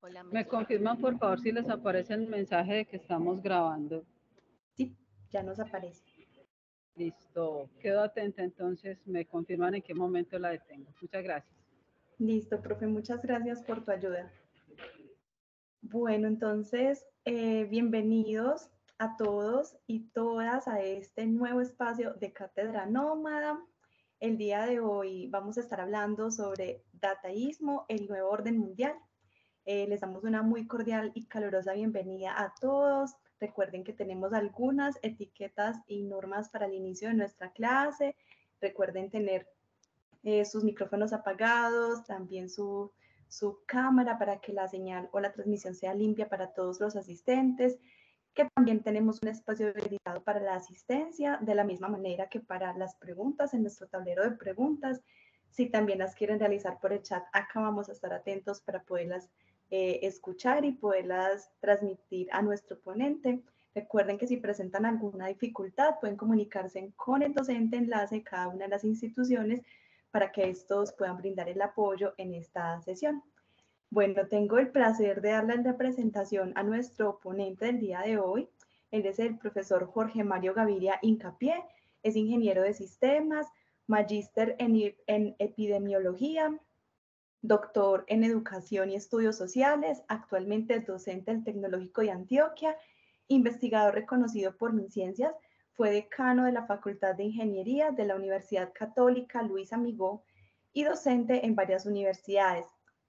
Hola, ¿Me confirman por favor si les aparece el mensaje de que estamos grabando? Sí, ya nos aparece. Listo, quedo atenta entonces, me confirman en qué momento la detengo. Muchas gracias. Listo, profe, muchas gracias por tu ayuda. Bueno, entonces, eh, bienvenidos a todos y todas a este nuevo espacio de Cátedra Nómada. El día de hoy vamos a estar hablando sobre dataísmo, el nuevo orden mundial. Eh, les damos una muy cordial y calurosa bienvenida a todos. Recuerden que tenemos algunas etiquetas y normas para el inicio de nuestra clase. Recuerden tener eh, sus micrófonos apagados, también su, su cámara para que la señal o la transmisión sea limpia para todos los asistentes que también tenemos un espacio dedicado para la asistencia, de la misma manera que para las preguntas en nuestro tablero de preguntas. Si también las quieren realizar por el chat, acá vamos a estar atentos para poderlas eh, escuchar y poderlas transmitir a nuestro ponente. Recuerden que si presentan alguna dificultad, pueden comunicarse con el docente enlace de cada una de las instituciones para que estos puedan brindar el apoyo en esta sesión. Bueno, tengo el placer de darle la presentación a nuestro ponente del día de hoy. Él es el profesor Jorge Mario Gaviria Incapié, es ingeniero de sistemas, magíster en, epidemiología, doctor en educación y estudios sociales, actualmente es docente del Tecnológico de Antioquia, investigador reconocido por mis ciencias, fue decano de la Facultad de Ingeniería de la Universidad Católica Luis Amigó y docente en varias universidades,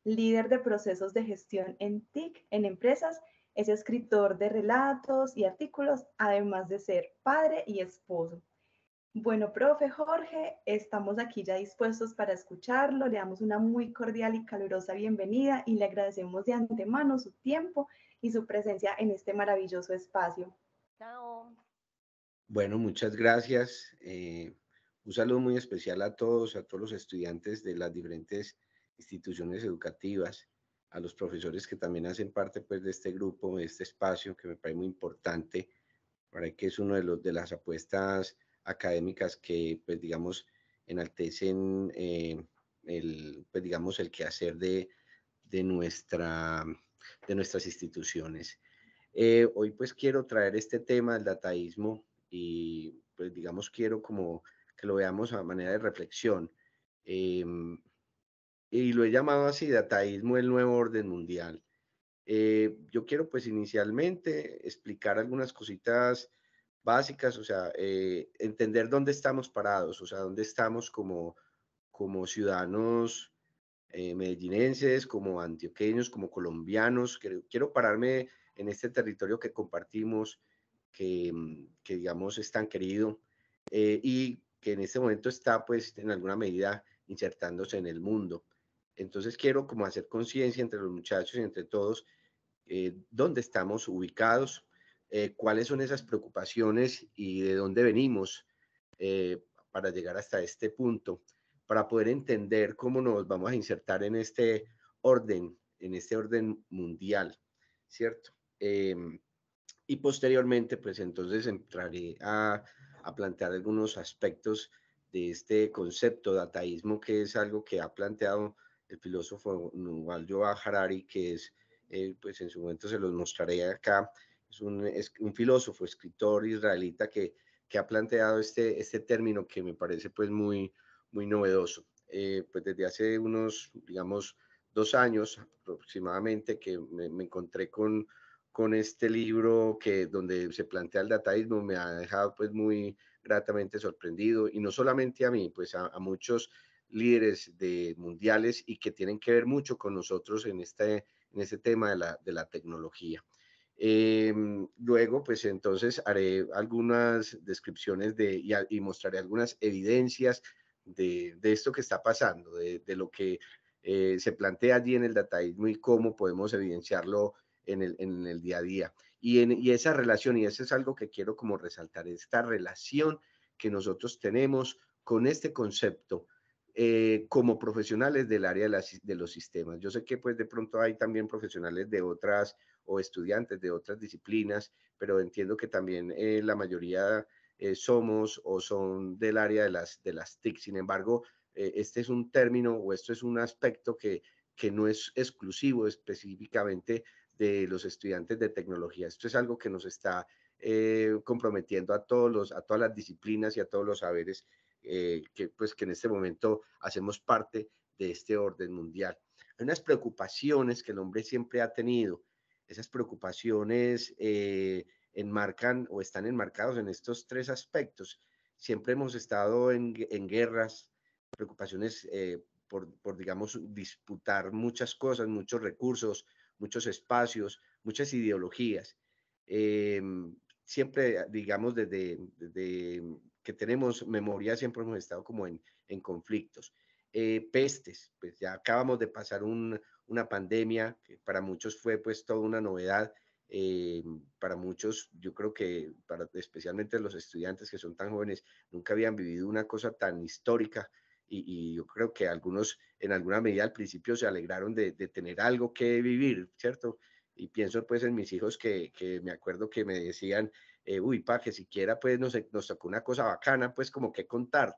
líder de procesos de gestión en TIC, en empresas, es escritor de relatos y artículos, además de ser padre y esposo. Bueno, profe Jorge, estamos aquí ya dispuestos para escucharlo. Le damos una muy cordial y calurosa bienvenida y le agradecemos de antemano su tiempo y su presencia en este maravilloso espacio. Bueno, muchas gracias. Eh, un saludo muy especial a todos, a todos los estudiantes de las diferentes instituciones educativas, a los profesores que también hacen parte pues, de este grupo, de este espacio, que me parece muy importante, para que es uno de, los, de las apuestas académicas que, pues, digamos, enaltecen eh, el, pues, digamos, el quehacer de, de, nuestra, de nuestras instituciones. Eh, hoy, pues, quiero traer este tema del dataísmo y, pues, digamos, quiero como que lo veamos a manera de reflexión. Em, y lo he llamado así, dataísmo, el nuevo orden mundial. Eh, yo quiero pues inicialmente explicar algunas cositas básicas, o sea, eh, entender dónde estamos parados, o sea, dónde estamos como, como ciudadanos eh, medellinenses, como antioqueños, como colombianos. Quiero, pararme en este territorio que compartimos, que, mm, que digamos es tan querido eh, y que en este momento está pues en alguna medida insertándose en el mundo. Entonces quiero como hacer conciencia entre los muchachos y entre todos eh, dónde estamos ubicados, eh, cuáles son esas preocupaciones y de dónde venimos eh, para llegar hasta este punto, para poder entender cómo nos vamos a insertar en este orden, en este orden mundial, ¿cierto? Em, y posteriormente, pues entonces entraré a, a plantear algunos aspectos de este concepto de ataísmo, que es algo que ha planteado el filósofo Yuval Noah Harari, que es, eh, pues en su momento se los mostraré acá, es un, es un filósofo, escritor israelita que, que ha planteado este, este término que me parece pues muy, muy novedoso. Eh, pues desde hace unos, digamos, dos años aproximadamente que me, encontré con, con este libro que donde se plantea el dataísmo me ha dejado pues muy gratamente sorprendido y no solamente a mí, pues a muchos líderes de mundiales y que tienen que ver mucho con nosotros en este, en este tema de la, de la tecnología. Em, luego, pues entonces haré algunas descripciones de, y, mostraré algunas evidencias de, de, esto que está pasando, de, de lo que eh, se plantea allí en el dataísmo y cómo podemos evidenciarlo en el, en el día a día. Y, en, y esa relación, y eso es algo que quiero como resaltar, esta relación que nosotros tenemos con este concepto eh, como profesionales del área de, los sistemas. Yo sé que pues de pronto hay también profesionales de otras o estudiantes de otras disciplinas, pero entiendo que también eh, la mayoría eh, somos o son del área de las, de las TIC. Sin embargo, este es un término o esto es un aspecto que, que no es exclusivo específicamente de los estudiantes de tecnología. Esto es algo que nos está comprometiendo a, todos los, a todas las disciplinas y a todos los saberes eh, que, pues, que en este momento hacemos parte de este orden mundial. Hay unas preocupaciones que el hombre siempre ha tenido. Esas preocupaciones eh, enmarcan o están enmarcados en estos tres aspectos. Siempre hemos estado en, en guerras, preocupaciones eh, por, por, digamos, disputar muchas cosas, muchos recursos, muchos espacios, muchas ideologías. Em, siempre, digamos, desde, desde que tenemos memoria siempre hemos estado como en, en conflictos. Eh, pestes, pues ya acabamos de pasar una pandemia que para muchos fue pues toda una novedad, eh, para muchos, yo creo que para, especialmente los estudiantes que son tan jóvenes, nunca habían vivido una cosa tan histórica y, y yo creo que algunos en alguna medida al principio se alegraron de, de tener algo que vivir, ¿cierto? Y pienso pues en mis hijos que, que me acuerdo que me decían, eh, uy, pa, que siquiera pues nos, nos tocó una cosa bacana, pues como que contar.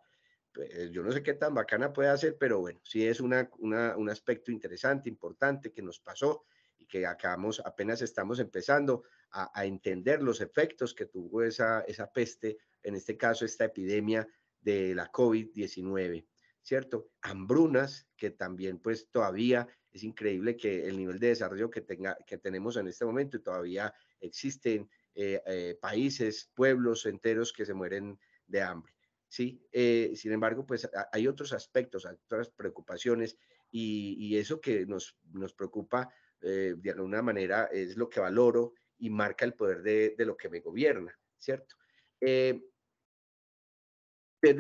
Pues, yo no sé qué tan bacana puede hacer, pero bueno, sí es una, una, un aspecto interesante, importante que nos pasó y que acabamos, apenas estamos empezando a, entender los efectos que tuvo esa, esa peste, en este caso esta epidemia de la COVID-19, ¿cierto? Hambrunas, que también pues todavía es increíble que el nivel de desarrollo que, tenga, que tenemos en este momento y todavía existen eh, eh, países, pueblos enteros que se mueren de hambre. ¿sí? Eh, sin embargo, pues hay otros aspectos, hay otras preocupaciones y, eso que nos, nos preocupa de alguna manera es lo que valoro y marca el poder de, de lo que me gobierna, ¿cierto? ¿Desde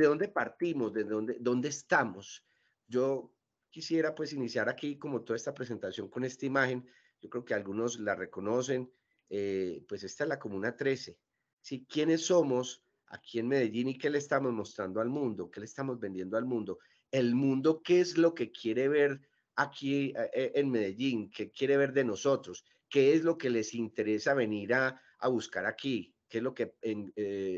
dónde partimos? ¿Desde dónde, dónde estamos? Yo quisiera pues iniciar aquí como toda esta presentación con esta imagen. Yo creo que algunos la reconocen, eh, pues esta es la Comuna 13. ¿sí? ¿Quiénes somos aquí en Medellín y qué le estamos mostrando al mundo? ¿Qué le estamos vendiendo al mundo? El mundo, ¿qué es lo que quiere ver aquí eh, eh, en Medellín? ¿Qué quiere ver de nosotros? ¿Qué es lo que les interesa venir a, buscar aquí? ¿Qué es lo que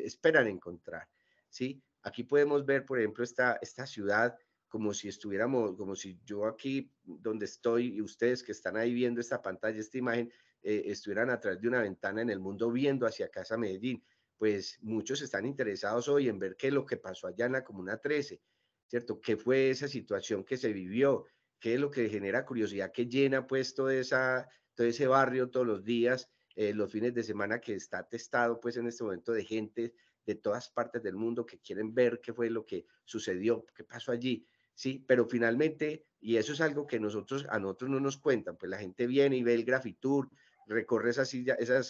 esperan encontrar? ¿Sí? Aquí podemos ver, por ejemplo, esta, esta ciudad como si estuviéramos, como si yo aquí donde estoy y ustedes que están ahí viendo esta pantalla, esta imagen, eh, estuvieran a través de una ventana en el mundo viendo hacia Casa Medellín. Pues muchos están interesados hoy en ver qué es lo que pasó allá en la Comuna 13, ¿cierto? ¿Qué fue esa situación que se vivió? ¿Qué es lo que genera curiosidad que llena pues todo, esa, todo ese barrio todos los días, eh, los fines de semana que está atestado pues en este momento de gente de todas partes del mundo que quieren ver qué fue lo que sucedió, qué pasó allí? ¿sí? Pero finalmente, y eso es algo que nosotros, a nosotros no nos cuentan, pues la gente viene y ve el grafitur recorre esas,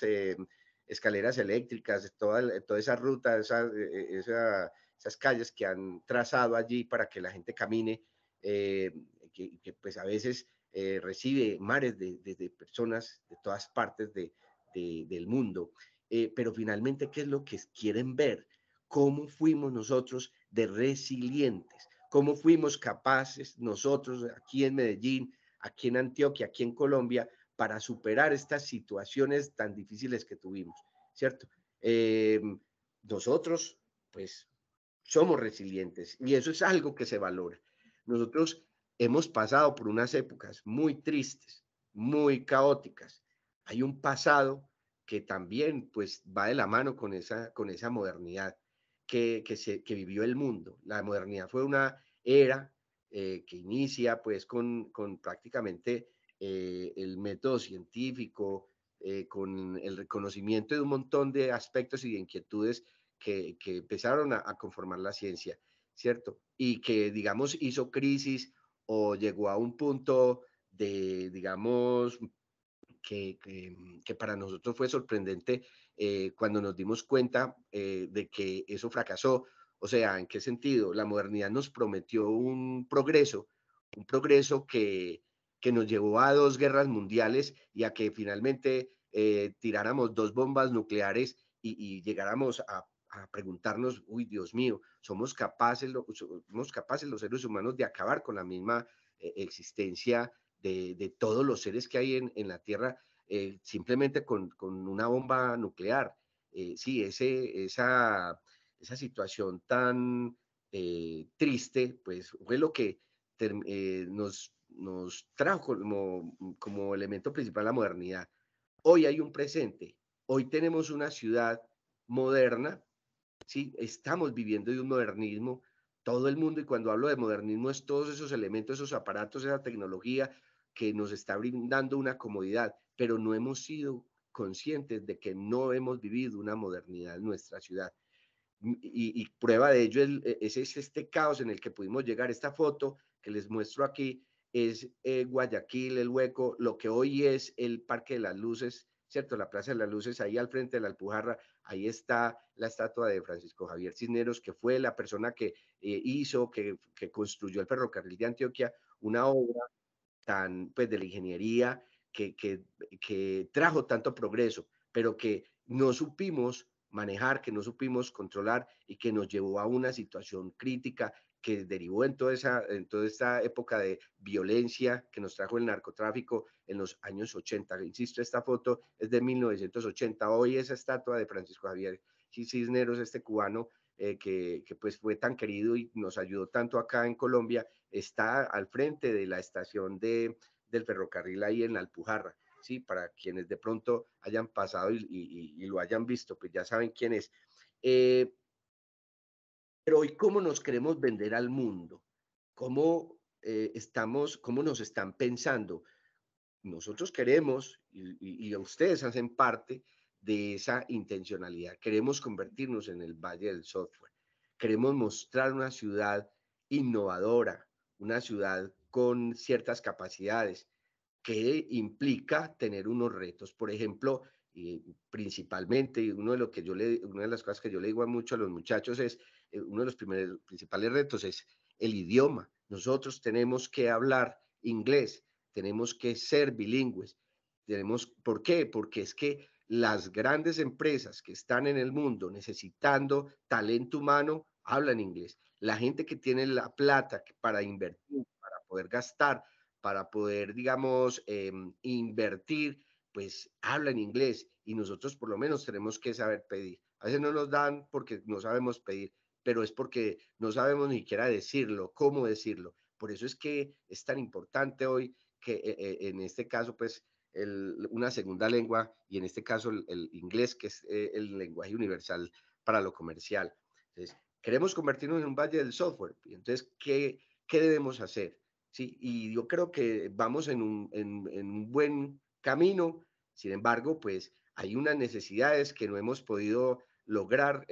eh, escaleras eléctricas, toda, toda esa ruta, eh, esas calles que han trazado allí para que la gente camine, eh, que, pues a veces recibe mares de, personas de todas partes del mundo. pero finalmente, ¿qué es lo que quieren ver? ¿Cómo fuimos nosotros de resilientes? ¿Cómo fuimos capaces nosotros aquí en Medellín, aquí en Antioquia, aquí en Colombia, para superar estas situaciones tan difíciles que tuvimos, ¿cierto? Em, nosotros, pues, somos resilientes y eso es algo que se valora. Nosotros hemos pasado por unas épocas muy tristes, muy caóticas. Hay un pasado que también, pues, va de la mano con esa, con esa modernidad que, se, vivió el mundo. La modernidad fue una era eh, que inicia, pues, con, con prácticamente eh, el método científico, eh, con el reconocimiento de un montón de aspectos y de inquietudes que, que empezaron a, conformar la ciencia, ¿cierto? Y que, digamos, hizo crisis o llegó a un punto de, digamos, que, que, para nosotros fue sorprendente eh, cuando nos dimos cuenta de que eso fracasó. O sea, ¿en qué sentido? La modernidad nos prometió un progreso, un progreso que, que nos llevó a dos guerras mundiales y a que finalmente eh, tiráramos dos bombas nucleares y, llegáramos a, preguntarnos, uy, Dios mío, ¿somos capaces, somos capaces los seres humanos de acabar con la misma eh, existencia de, de, todos los seres que hay en, en la Tierra eh, simplemente con, con, una bomba nuclear? sí, ese, esa, esa situación tan triste, pues fue lo que nos nos trajo mm, como, elemento principal la modernidad. Hoy hay un presente, hoy tenemos una ciudad moderna, ¿sí? estamos viviendo de un modernismo, todo el mundo, y cuando hablo de modernismo es todos esos elementos, esos aparatos, esa tecnología que nos está brindando una comodidad, pero no hemos sido conscientes de que no hemos vivido una modernidad en nuestra ciudad. Mm, y, prueba de ello e, es, este caos en el que pudimos llegar. Esta foto que les muestro aquí es eh, Guayaquil, el Hueco, lo que hoy es el Parque de las Luces, ¿cierto? La Plaza de las Luces, ahí al frente de la Alpujarra, ahí está la estatua de Francisco Javier Cisneros, que fue la persona que eh, hizo, que, construyó el ferrocarril de Antioquia, una obra tan, pues, de la ingeniería que trajo tanto progreso, pero que no supimos manejar, que no supimos controlar y que nos llevó a una situación crítica que derivó en toda, esa, en toda esta época de violencia que nos trajo el narcotráfico en los años 80. Insisto, esta foto es de 1980. Hoy esa estatua de Francisco Javier Cisneros, este cubano, eh, que, pues fue tan querido y nos ayudó tanto acá en Colombia, está al frente de la estación de, del ferrocarril ahí en la Alpujarra. Sí, para quienes de pronto hayan pasado y, lo hayan visto, pues ya saben quién es. Eh, pero hoy, ¿cómo nos queremos vender al mundo? ¿Cómo, eh, estamos, cómo nos están pensando? Nosotros queremos, y, ustedes hacen parte de esa intencionalidad, queremos convertirnos en el Valle del Software. Queremos mostrar una ciudad innovadora, una ciudad con ciertas capacidades, que implica tener unos retos. Por ejemplo, eh, principalmente, uno de, lo que yo le, una de las cosas que yo le digo a muchos a los muchachos es, eh, uno de los primeros, principales retos es el idioma. Nosotros tenemos que hablar inglés, tenemos que ser bilingües. Tenemos, ¿Por qué? Porque es que las grandes empresas que están en el mundo necesitando talento humano hablan inglés. La gente que tiene la plata para invertir, para poder gastar, para poder, digamos, em, invertir, pues hablan inglés y nosotros por lo menos tenemos que saber pedir. A veces no nos dan porque no sabemos pedir, pero es porque no sabemos ni siquiera decirlo, cómo decirlo. Por eso es que es tan importante hoy que eh, eh, en este caso, pues, una segunda lengua y en este caso el, inglés, que es eh, el lenguaje universal para lo comercial. Entonces, queremos convertirnos en un valle del software. Entonces, ¿qué, qué debemos hacer? ¿Sí? Y yo creo que vamos en un, en, buen camino. Sin embargo, pues hay unas necesidades que no hemos podido lograr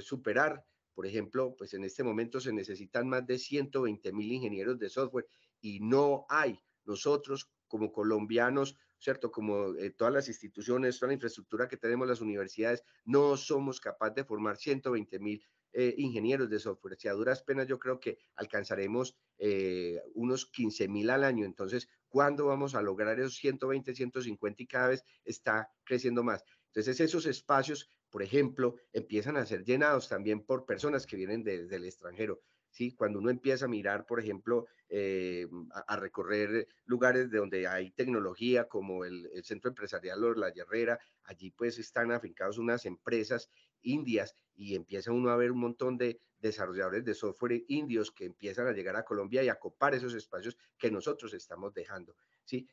superar por ejemplo, pues en este momento se necesitan más de 120 mil ingenieros de software y no hay. Nosotros como colombianos, ¿cierto? Como eh, todas las instituciones, toda la infraestructura que tenemos, las universidades, no somos capaces de formar 120 mil eh, ingenieros de software. Si a duras penas yo creo que alcanzaremos eh, unos 15 mil al año. Entonces, ¿cuándo vamos a lograr esos 120, 150 y cada vez está creciendo más? Entonces esos espacios, por ejemplo, empiezan a ser llenados también por personas que vienen desde el extranjero. ¿sí? Cuando uno empieza a mirar, por ejemplo, eh, a, recorrer lugares donde hay tecnología, como el, Centro Empresarial o La Herrera, allí pues están afincados unas empresas indias y empieza uno a ver un montón de desarrolladores de software indios que empiezan a llegar a Colombia y a copar esos espacios que nosotros estamos dejando, ¿sí?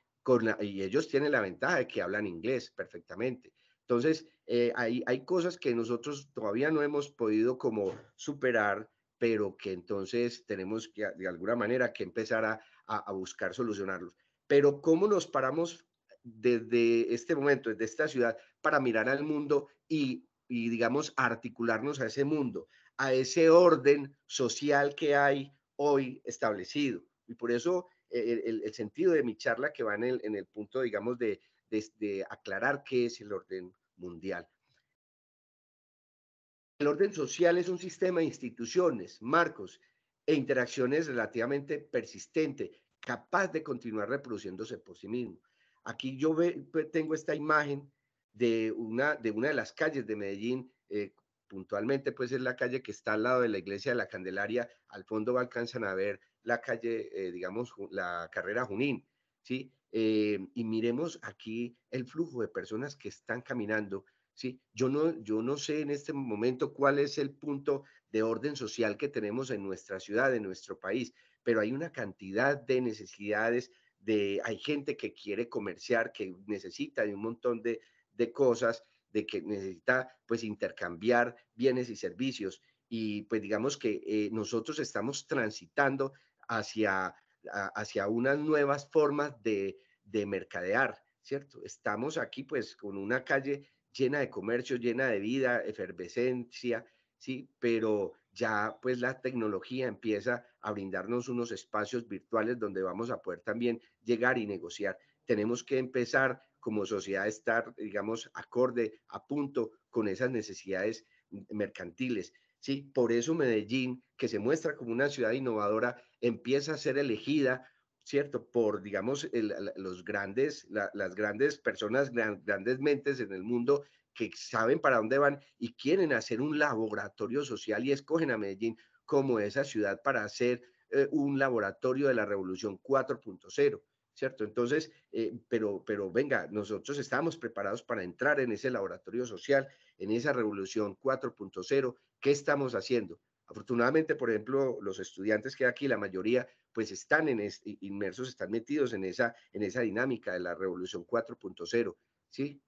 y ellos tienen la ventaja de que hablan inglés perfectamente. Entonces, eh, hay, cosas que nosotros todavía no hemos podido como superar, pero que entonces tenemos que, de alguna manera, que empezar a, buscar solucionarlos. Pero ¿cómo nos paramos desde este momento, desde esta ciudad, para mirar al mundo y, y, digamos, articularnos a ese mundo, a ese orden social que hay hoy establecido. Y por eso eh, el, sentido de mi charla que va en en el punto, digamos, de, de aclarar qué es el orden mundial. El orden social es un sistema de instituciones, marcos e interacciones relativamente persistente, capaz de continuar reproduciéndose por sí mismo. Aquí yo pues, tengo esta imagen de una, de una de las calles de Medellín, eh, puntualmente pues es la calle que está al lado de la iglesia de la Candelaria, al fondo alcanzan a ver la calle, eh, digamos, la carrera Junín, ¿sí? Eh, y miremos aquí el flujo de personas que están caminando. ¿sí? Yo, no, yo no sé en este momento cuál es el punto de orden social que tenemos en nuestra ciudad, en nuestro país, pero hay una cantidad de necesidades, de, hay gente que quiere comerciar, que necesita de un montón de, cosas, de que necesita pues intercambiar bienes y servicios. Y pues digamos que eh, nosotros estamos transitando hacia hacia unas nuevas formas de, de mercadear, ¿cierto? Estamos aquí pues con una calle llena de comercio, llena de vida, efervescencia, ¿sí? Pero ya pues la tecnología empieza a brindarnos unos espacios virtuales donde vamos a poder también llegar y negociar. Tenemos que empezar como sociedad a estar, digamos, acorde, a punto con esas necesidades mercantiles. ¿sí? Por eso Medellín, que se muestra como una ciudad innovadora, empieza a ser elegida, ¿cierto? Por, digamos, los grandes, las grandes personas, grandes mentes en el mundo que saben para dónde van y quieren hacer un laboratorio social y escogen a Medellín como esa ciudad para hacer eh, un laboratorio de la revolución 4.0. ¿cierto? Entonces, eh, pero, pero venga, nosotros estamos preparados para entrar en ese laboratorio social en esa revolución 4.0, ¿qué estamos haciendo? Afortunadamente, por ejemplo, los estudiantes que aquí, la mayoría, pues están en inmersos, están metidos en esa, en esa dinámica de la revolución 4.0, ¿sí?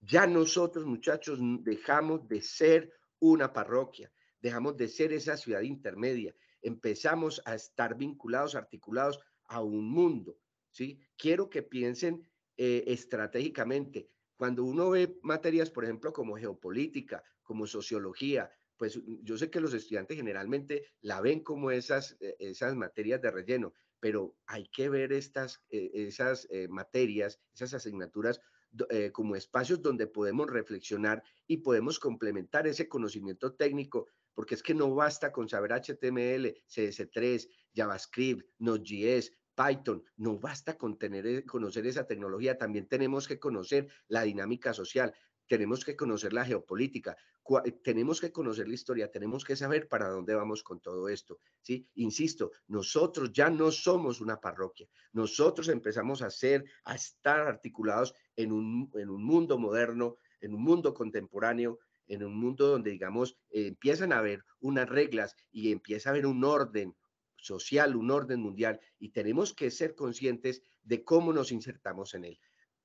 Ya nosotros, muchachos, dejamos de ser una parroquia, dejamos de ser esa ciudad intermedia, empezamos a estar vinculados, articulados a un mundo, ¿sí? Quiero que piensen eh, estratégicamente, cuando uno ve materias, por ejemplo, como geopolítica, como sociología, pues mm, yo sé que los estudiantes generalmente la ven como esas, eh, esas materias de relleno, pero hay que ver estas, eh, esas eh, materias, esas asignaturas como espacios donde podemos reflexionar y podemos complementar ese conocimiento técnico, porque es que no basta con saber HTML, CS3, JavaScript, Node.js, Python. No basta con tener, e, conocer esa tecnología, también tenemos que conocer la dinámica social, tenemos que conocer la geopolítica, eh, tenemos que conocer la historia, tenemos que saber para dónde vamos con todo esto, ¿sí? Insisto, nosotros ya no somos una parroquia, nosotros empezamos a ser, a estar articulados en un, en un mundo moderno, en un mundo contemporáneo, en un mundo donde, digamos, eh, empiezan a haber unas reglas y empieza a haber un orden, social, un orden mundial, y tenemos que ser conscientes de cómo nos insertamos en él.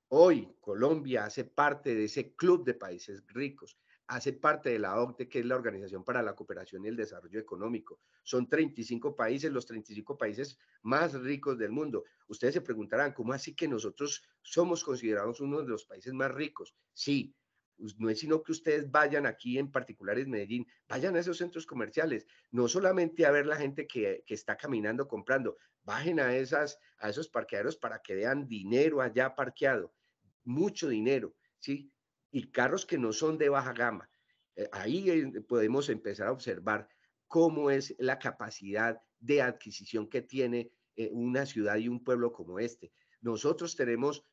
Hoy Colombia hace parte de ese club de países ricos, hace parte de la OCDE, que es la Organización para la Cooperación y el Desarrollo Económico. Son 35 países, los 35 países más ricos del mundo. Ustedes se preguntarán, ¿cómo así que nosotros somos considerados uno de los países más ricos? Sí, pues, no es sino que ustedes vayan aquí, en particulares Medellín, vayan a esos centros comerciales, no solamente a ver la gente que, está caminando comprando, bajen a, esas, a esos parqueaderos para que vean dinero allá parqueado, mucho dinero, ¿sí? Y carros que no son de baja gama. Eh, ahí eh, podemos empezar a observar cómo es la capacidad de adquisición que tiene eh, una ciudad y un pueblo como este. Nosotros tenemos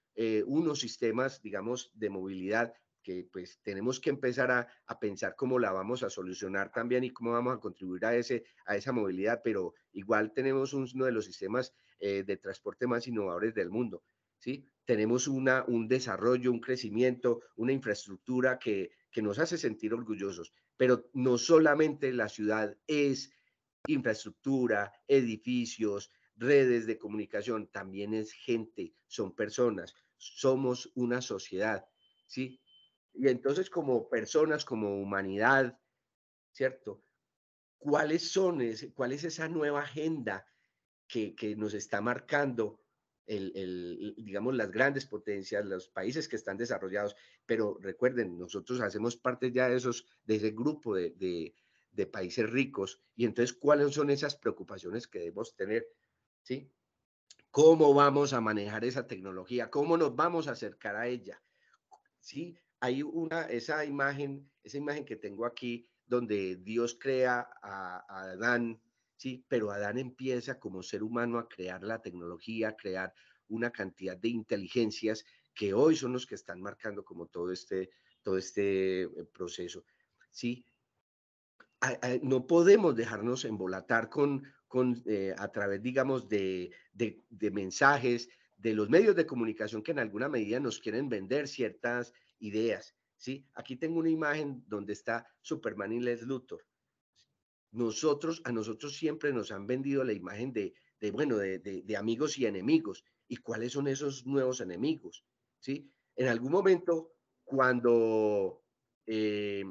unos sistemas, digamos, de movilidad que pues tenemos que empezar a, a, pensar cómo la vamos a solucionar también y cómo vamos a contribuir a, ese, a esa movilidad, pero igual tenemos uno de los sistemas eh, de transporte más innovadores del mundo, ¿sí? Tenemos una, un desarrollo, un crecimiento, una infraestructura que, que nos hace sentir orgullosos, pero no solamente la ciudad es infraestructura, edificios, redes de comunicación, también es gente, son personas, somos una sociedad, ¿sí? Y entonces como personas, como humanidad, ¿cierto? ¿Cuáles son, cuál es esa nueva agenda que, que nos está marcando el, el, digamos, las grandes potencias, los países que están desarrollados? Pero recuerden, nosotros hacemos parte ya de, esos, de ese grupo de, de, de países ricos y entonces, ¿cuáles son esas preocupaciones que debemos tener? ¿Sí? ¿Cómo vamos a manejar esa tecnología? ¿Cómo nos vamos a acercar a ella? ¿Sí? hay una, esa imagen, esa imagen que tengo aquí, donde Dios crea a, Adán, ¿sí? Pero Adán empieza como ser humano a crear la tecnología, a crear una cantidad de inteligencias que hoy son los que están marcando como todo este, todo este eh, proceso, ¿sí? Ah, ah, no podemos dejarnos embolatar con, con eh, a través, digamos, de, de, de, mensajes, de los medios de comunicación que en alguna medida nos quieren vender ciertas, ideas. ¿sí? Aquí tengo una imagen donde está Superman y Les Luthor. Nosotros, a nosotros siempre nos han vendido la imagen de, de bueno, de, amigos y enemigos. ¿Y cuáles son esos nuevos enemigos? ¿Sí? En algún momento, cuando eh,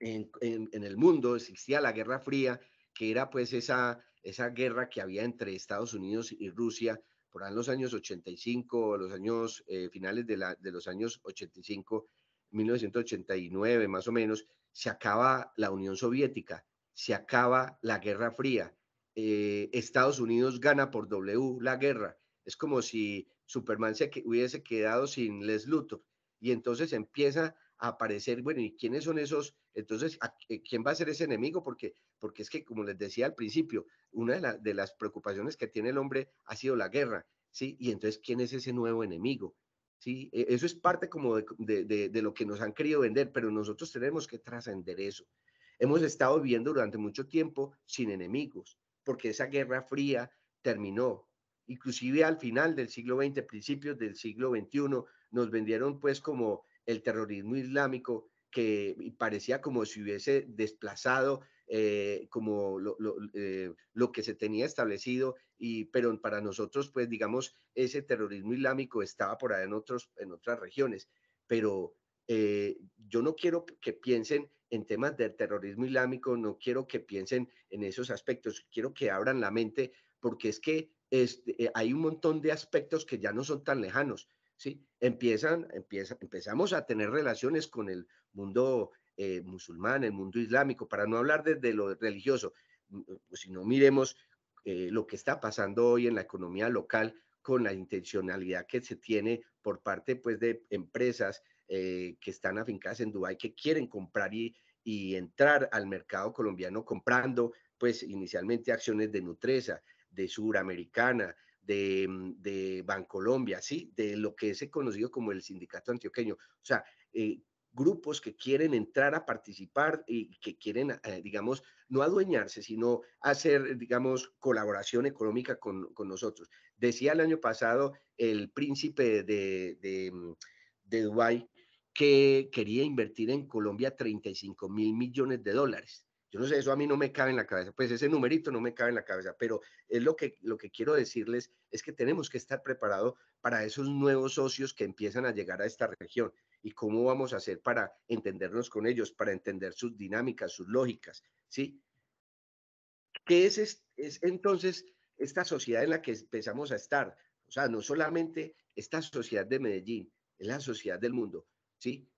en, en, el mundo existía la Guerra Fría, que era pues esa, esa guerra que había entre Estados Unidos y Rusia por los años 85, los años eh, finales de, la, de los años 85, 1989 más o menos, se acaba la Unión Soviética, se acaba la Guerra Fría, eh, Estados Unidos gana por W la guerra. Es como si Superman se hubiese quedado sin Les Luthor y entonces empieza aparecer, bueno, ¿y quiénes son esos? Entonces, eh, ¿quién va a ser ese enemigo? Porque, porque es que, como les decía al principio, una de, las preocupaciones que tiene el hombre ha sido la guerra, ¿sí? Y entonces, ¿quién es ese nuevo enemigo? ¿Sí? Eh, eso es parte como de, de, de lo que nos han querido vender, pero nosotros tenemos que trascender eso. Hemos estado viviendo durante mucho tiempo sin enemigos, porque esa guerra fría terminó, inclusive al final del siglo XX, principios del siglo XXI, nos vendieron pues como el terrorismo islámico que parecía como si hubiese desplazado eh, como eh, lo, que se tenía establecido, y, pero para nosotros, pues digamos, ese terrorismo islámico estaba por ahí en, otros, en otras regiones, pero eh, yo no quiero que piensen en temas del terrorismo islámico, no quiero que piensen en esos aspectos, quiero que abran la mente, porque es que este, hay un montón de aspectos que ya no son tan lejanos. ¿sí? Empiezan, empieza, empezamos a tener relaciones con el mundo eh, musulmán, el mundo islámico, para no hablar desde lo religioso, mm, eh, pues, si no miremos eh, lo que está pasando hoy en la economía local con la intencionalidad que se tiene por parte pues de empresas que están afincadas en Dubái, que quieren comprar y, y entrar al mercado colombiano comprando pues inicialmente acciones de Nutresa, de Suramericana, de, mm, de Bancolombia, ¿sí? de lo que es conocido como el sindicato antioqueño. O sea, eh, grupos que quieren entrar a participar y que quieren, eh, digamos, no adueñarse, sino hacer, digamos, colaboración económica con, nosotros. Decía el año pasado el príncipe de, de, mm, de Dubái que quería invertir en Colombia 35 mil millones de dólares. Yo no sé, eso a mí no me cabe en la cabeza, pues ese numerito no me cabe en la cabeza, pero es lo que, lo que quiero decirles, es que tenemos que estar preparados para esos nuevos socios que empiezan a llegar a esta región y cómo vamos a hacer para entendernos con ellos, para entender sus dinámicas, sus lógicas, ¿sí? ¿Qué es, es, es entonces esta sociedad en la que empezamos a estar? O sea, no solamente esta sociedad de Medellín, es la sociedad del mundo, ¿sí?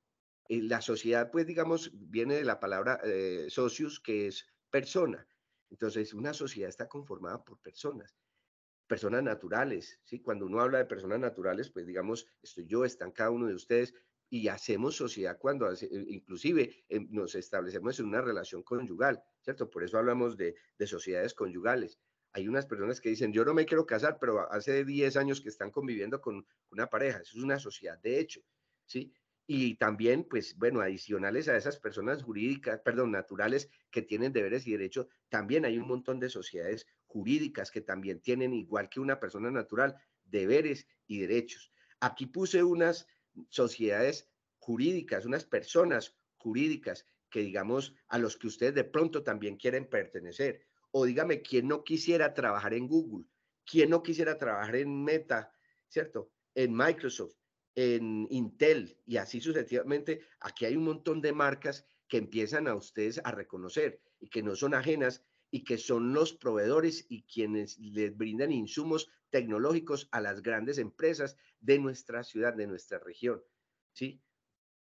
la sociedad, pues digamos, viene de la palabra eh, socios, que es persona. Entonces, una sociedad está conformada por personas, personas naturales, ¿sí? Cuando uno habla de personas naturales, pues digamos, estoy yo, están cada uno de ustedes, y hacemos sociedad cuando eh, inclusive em, nos establecemos en una relación conyugal, ¿cierto? Por eso hablamos de, sociedades conyugales. Hay unas personas que dicen, yo no me quiero casar, pero hace 10 años que están conviviendo con una pareja. es una sociedad de hecho, ¿sí? y también, pues bueno, adicionales a esas personas jurídicas, perdón, naturales que tienen deberes y derechos, también hay un montón de sociedades jurídicas que también tienen, igual que una persona natural, deberes y derechos. Aquí puse unas sociedades jurídicas, unas personas jurídicas que digamos a los que ustedes de pronto también quieren pertenecer. O dígame, ¿quién no quisiera trabajar en Google? ¿Quién no quisiera trabajar en Meta? ¿Cierto? En Microsoft en Intel y así sucesivamente, aquí hay un montón de marcas que empiezan a ustedes a reconocer y que no son ajenas y que son los proveedores y quienes les brindan insumos tecnológicos a las grandes empresas de nuestra ciudad, de nuestra región. ¿sí?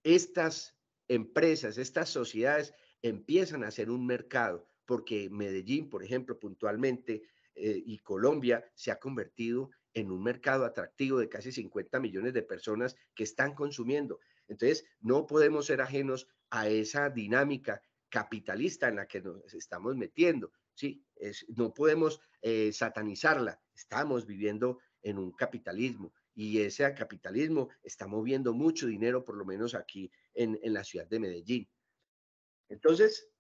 Estas empresas, estas sociedades empiezan a ser un mercado, porque Medellín, por ejemplo, puntualmente, eh, y Colombia se ha convertido en un mercado atractivo de casi 50 millones de personas que están consumiendo. Entonces, no podemos ser ajenos a esa dinámica capitalista en la que nos estamos metiendo. Sí, no podemos eh, satanizarla. Estamos viviendo en un capitalismo y ese capitalismo está moviendo mucho dinero, por lo menos aquí en, la ciudad de Medellín. Entonces,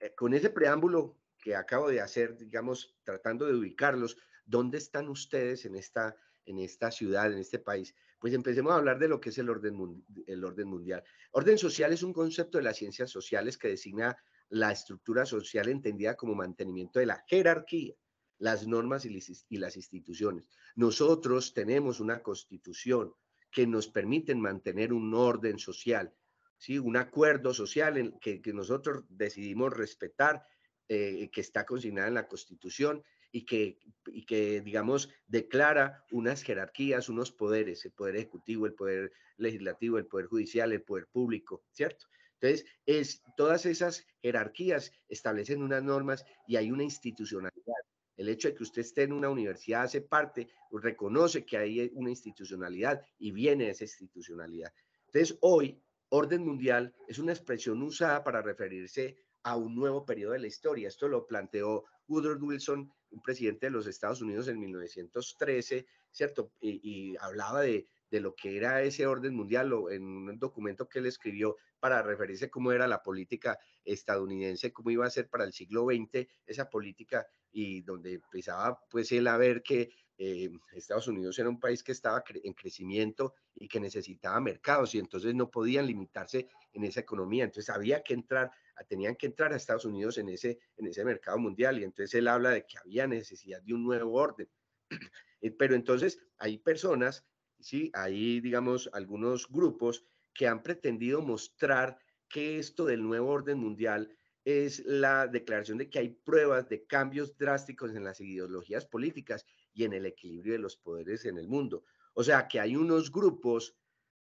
eh, con ese preámbulo que acabo de hacer, digamos, tratando de ubicarlos, ¿Dónde están ustedes en esta, en esta ciudad, en este país? Pues empecemos a hablar de lo que es el orden, el orden mundial. Orden social es un concepto de las ciencias sociales que designa la estructura social entendida como mantenimiento de la jerarquía, las normas y las instituciones. Nosotros tenemos una constitución que nos permite mantener un orden social, ¿sí? un acuerdo social que, nosotros decidimos respetar, eh, que está consignada en la Constitución y que, y que, digamos, declara unas jerarquías, unos poderes, el poder ejecutivo, el poder legislativo, el poder judicial, el poder público, ¿cierto? Entonces, es, todas esas jerarquías establecen unas normas y hay una institucionalidad. El hecho de que usted esté en una universidad hace parte, reconoce que hay una institucionalidad y viene esa institucionalidad. Entonces, hoy, orden mundial es una expresión usada para referirse a un nuevo periodo de la historia. Esto lo planteó Woodrow Wilson un presidente de los Estados Unidos en 1913, ¿cierto? Y, hablaba de, de, lo que era ese orden mundial o en un documento que él escribió para referirse cómo era la política estadounidense, cómo iba a ser para el siglo XX esa política y donde empezaba pues él a ver que eh, Estados Unidos era un país que estaba en crecimiento y que necesitaba mercados y entonces no podían limitarse en esa economía. Entonces había que entrar tenían que entrar a Estados Unidos en ese, en ese mercado mundial. Y entonces él habla de que había necesidad de un nuevo orden. Eh, pero entonces hay personas, sí, hay, digamos, algunos grupos que han pretendido mostrar que esto del nuevo orden mundial es la declaración de que hay pruebas de cambios drásticos en las ideologías políticas y en el equilibrio de los poderes en el mundo. O sea, que hay unos grupos,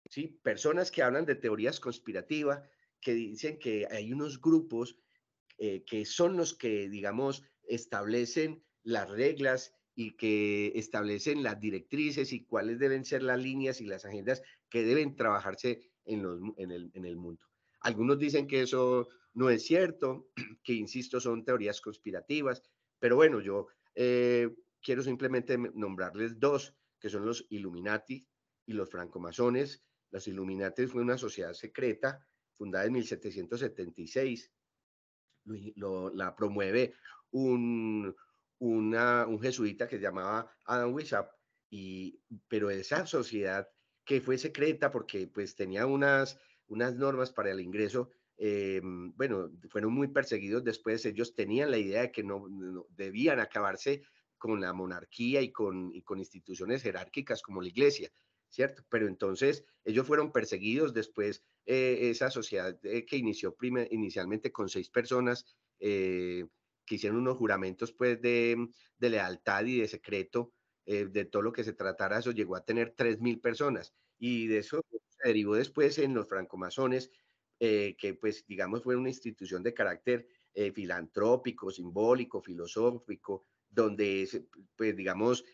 ¿sí? personas que hablan de teorías conspirativas que dicen que hay unos grupos eh, que son los que, digamos, establecen las reglas y que establecen las directrices y cuáles deben ser las líneas y las agendas que deben trabajarse en, el, mundo. Algunos dicen que eso no es cierto, que, insisto, son teorías conspirativas, pero bueno, yo eh, quiero simplemente nombrarles dos, que son los Illuminati y los francomasones. Los Illuminati fue una sociedad secreta fundada en 1776, lo, la promueve un, un jesuita que se llamaba Adam Wissap, y, pero esa sociedad que fue secreta porque pues tenía unas, unas normas para el ingreso, em, bueno, fueron muy perseguidos después, ellos tenían la idea de que debían acabarse con la monarquía y con, y con instituciones jerárquicas como la iglesia, ¿cierto? Pero entonces ellos fueron perseguidos, después eh, esa sociedad eh, que inició inicialmente con seis personas eh, que hicieron unos juramentos pues de, mm, lealtad y de secreto de todo lo que se tratara, eso llegó a tener tres mil personas y de eso se derivó después en los francomasones, que pues digamos fue una institución de carácter filantrópico, simbólico, filosófico, donde pues digamos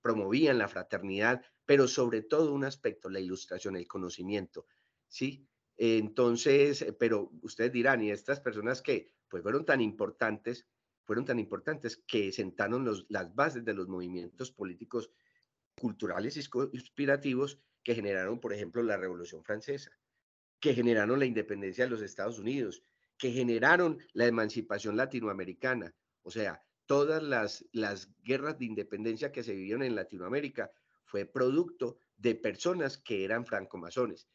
promovían la fraternidad, pero sobre todo un aspecto, la ilustración, el conocimiento, ¿sí? Entonces, eh, pero ustedes dirán, ¿y estas personas que pues fueron tan importantes, fueron tan importantes que sentaron las bases de los movimientos políticos, culturales y inspirativos que generaron, por ejemplo, la Revolución Francesa, que generaron la independencia de los Estados Unidos, que generaron la emancipación latinoamericana, o sea, todas las, guerras de independencia que se vivieron en Latinoamérica fue producto de personas que eran francomasones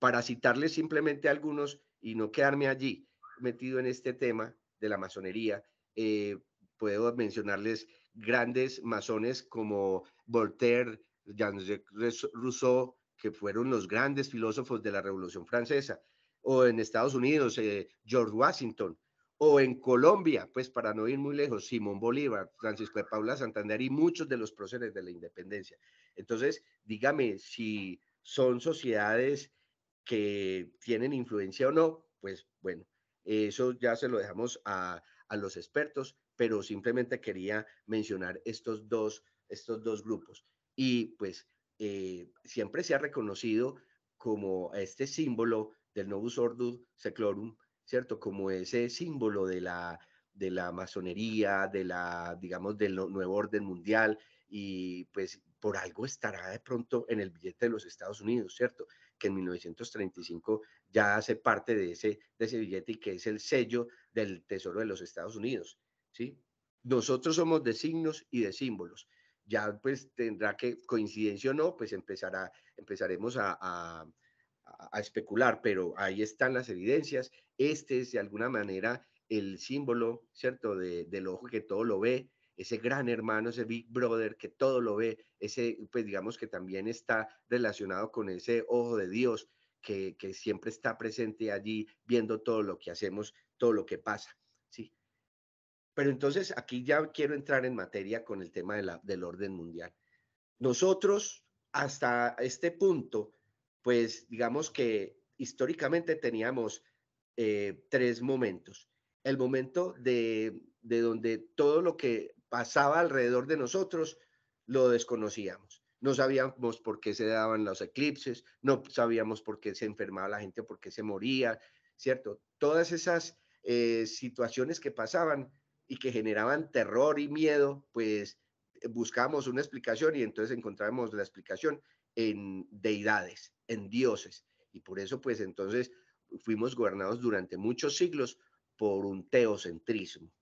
para citarles simplemente algunos y no quedarme allí metido en este tema de la masonería, eh, puedo mencionarles grandes masones como Voltaire, Jean-Jacques Rousseau, que fueron los grandes filósofos de la Revolución Francesa, o en Estados Unidos, eh, George Washington, o en Colombia, pues para no ir muy lejos, Simón Bolívar, Francisco de Paula Santander y muchos de los próceres de la independencia. Entonces, dígame si son sociedades que tienen influencia o no, pues bueno, eso ya se lo dejamos a, los expertos, pero simplemente quería mencionar estos dos, estos dos grupos. Y pues eh, siempre se ha reconocido como este símbolo del Novus Ordo Seclorum, ¿cierto? Como ese símbolo de la, de la masonería, de la, digamos, del nuevo orden mundial, y pues por algo estará de pronto en el billete de los Estados Unidos, ¿cierto? que en 1935 ya hace parte de ese, de ese billete y que es el sello del Tesoro de los Estados Unidos. ¿sí? Nosotros somos de signos y de símbolos. Ya pues tendrá que, coincidencia o no, pues empezará, empezaremos a, a, a especular, pero ahí están las evidencias. Este es de alguna manera el símbolo, ¿cierto?, del ojo que todo lo ve, ese gran hermano, ese Big Brother que todo lo ve, ese, pues digamos que también está relacionado con ese ojo de Dios que, siempre está presente allí viendo todo lo que hacemos, todo lo que pasa. ¿sí? Pero entonces aquí ya quiero entrar en materia con el tema de la, del orden mundial. Nosotros hasta este punto, pues digamos que históricamente teníamos eh, tres momentos. El momento de, de donde todo lo que pasaba alrededor de nosotros lo desconocíamos. No sabíamos por qué se daban los eclipses, no sabíamos por qué se enfermaba la gente, por qué se moría, ¿cierto? Todas esas eh, situaciones que pasaban y que generaban terror y miedo, pues buscamos una explicación y entonces encontramos la explicación en deidades, en dioses. Y por eso, pues entonces fuimos gobernados durante muchos siglos por un teocentrismo.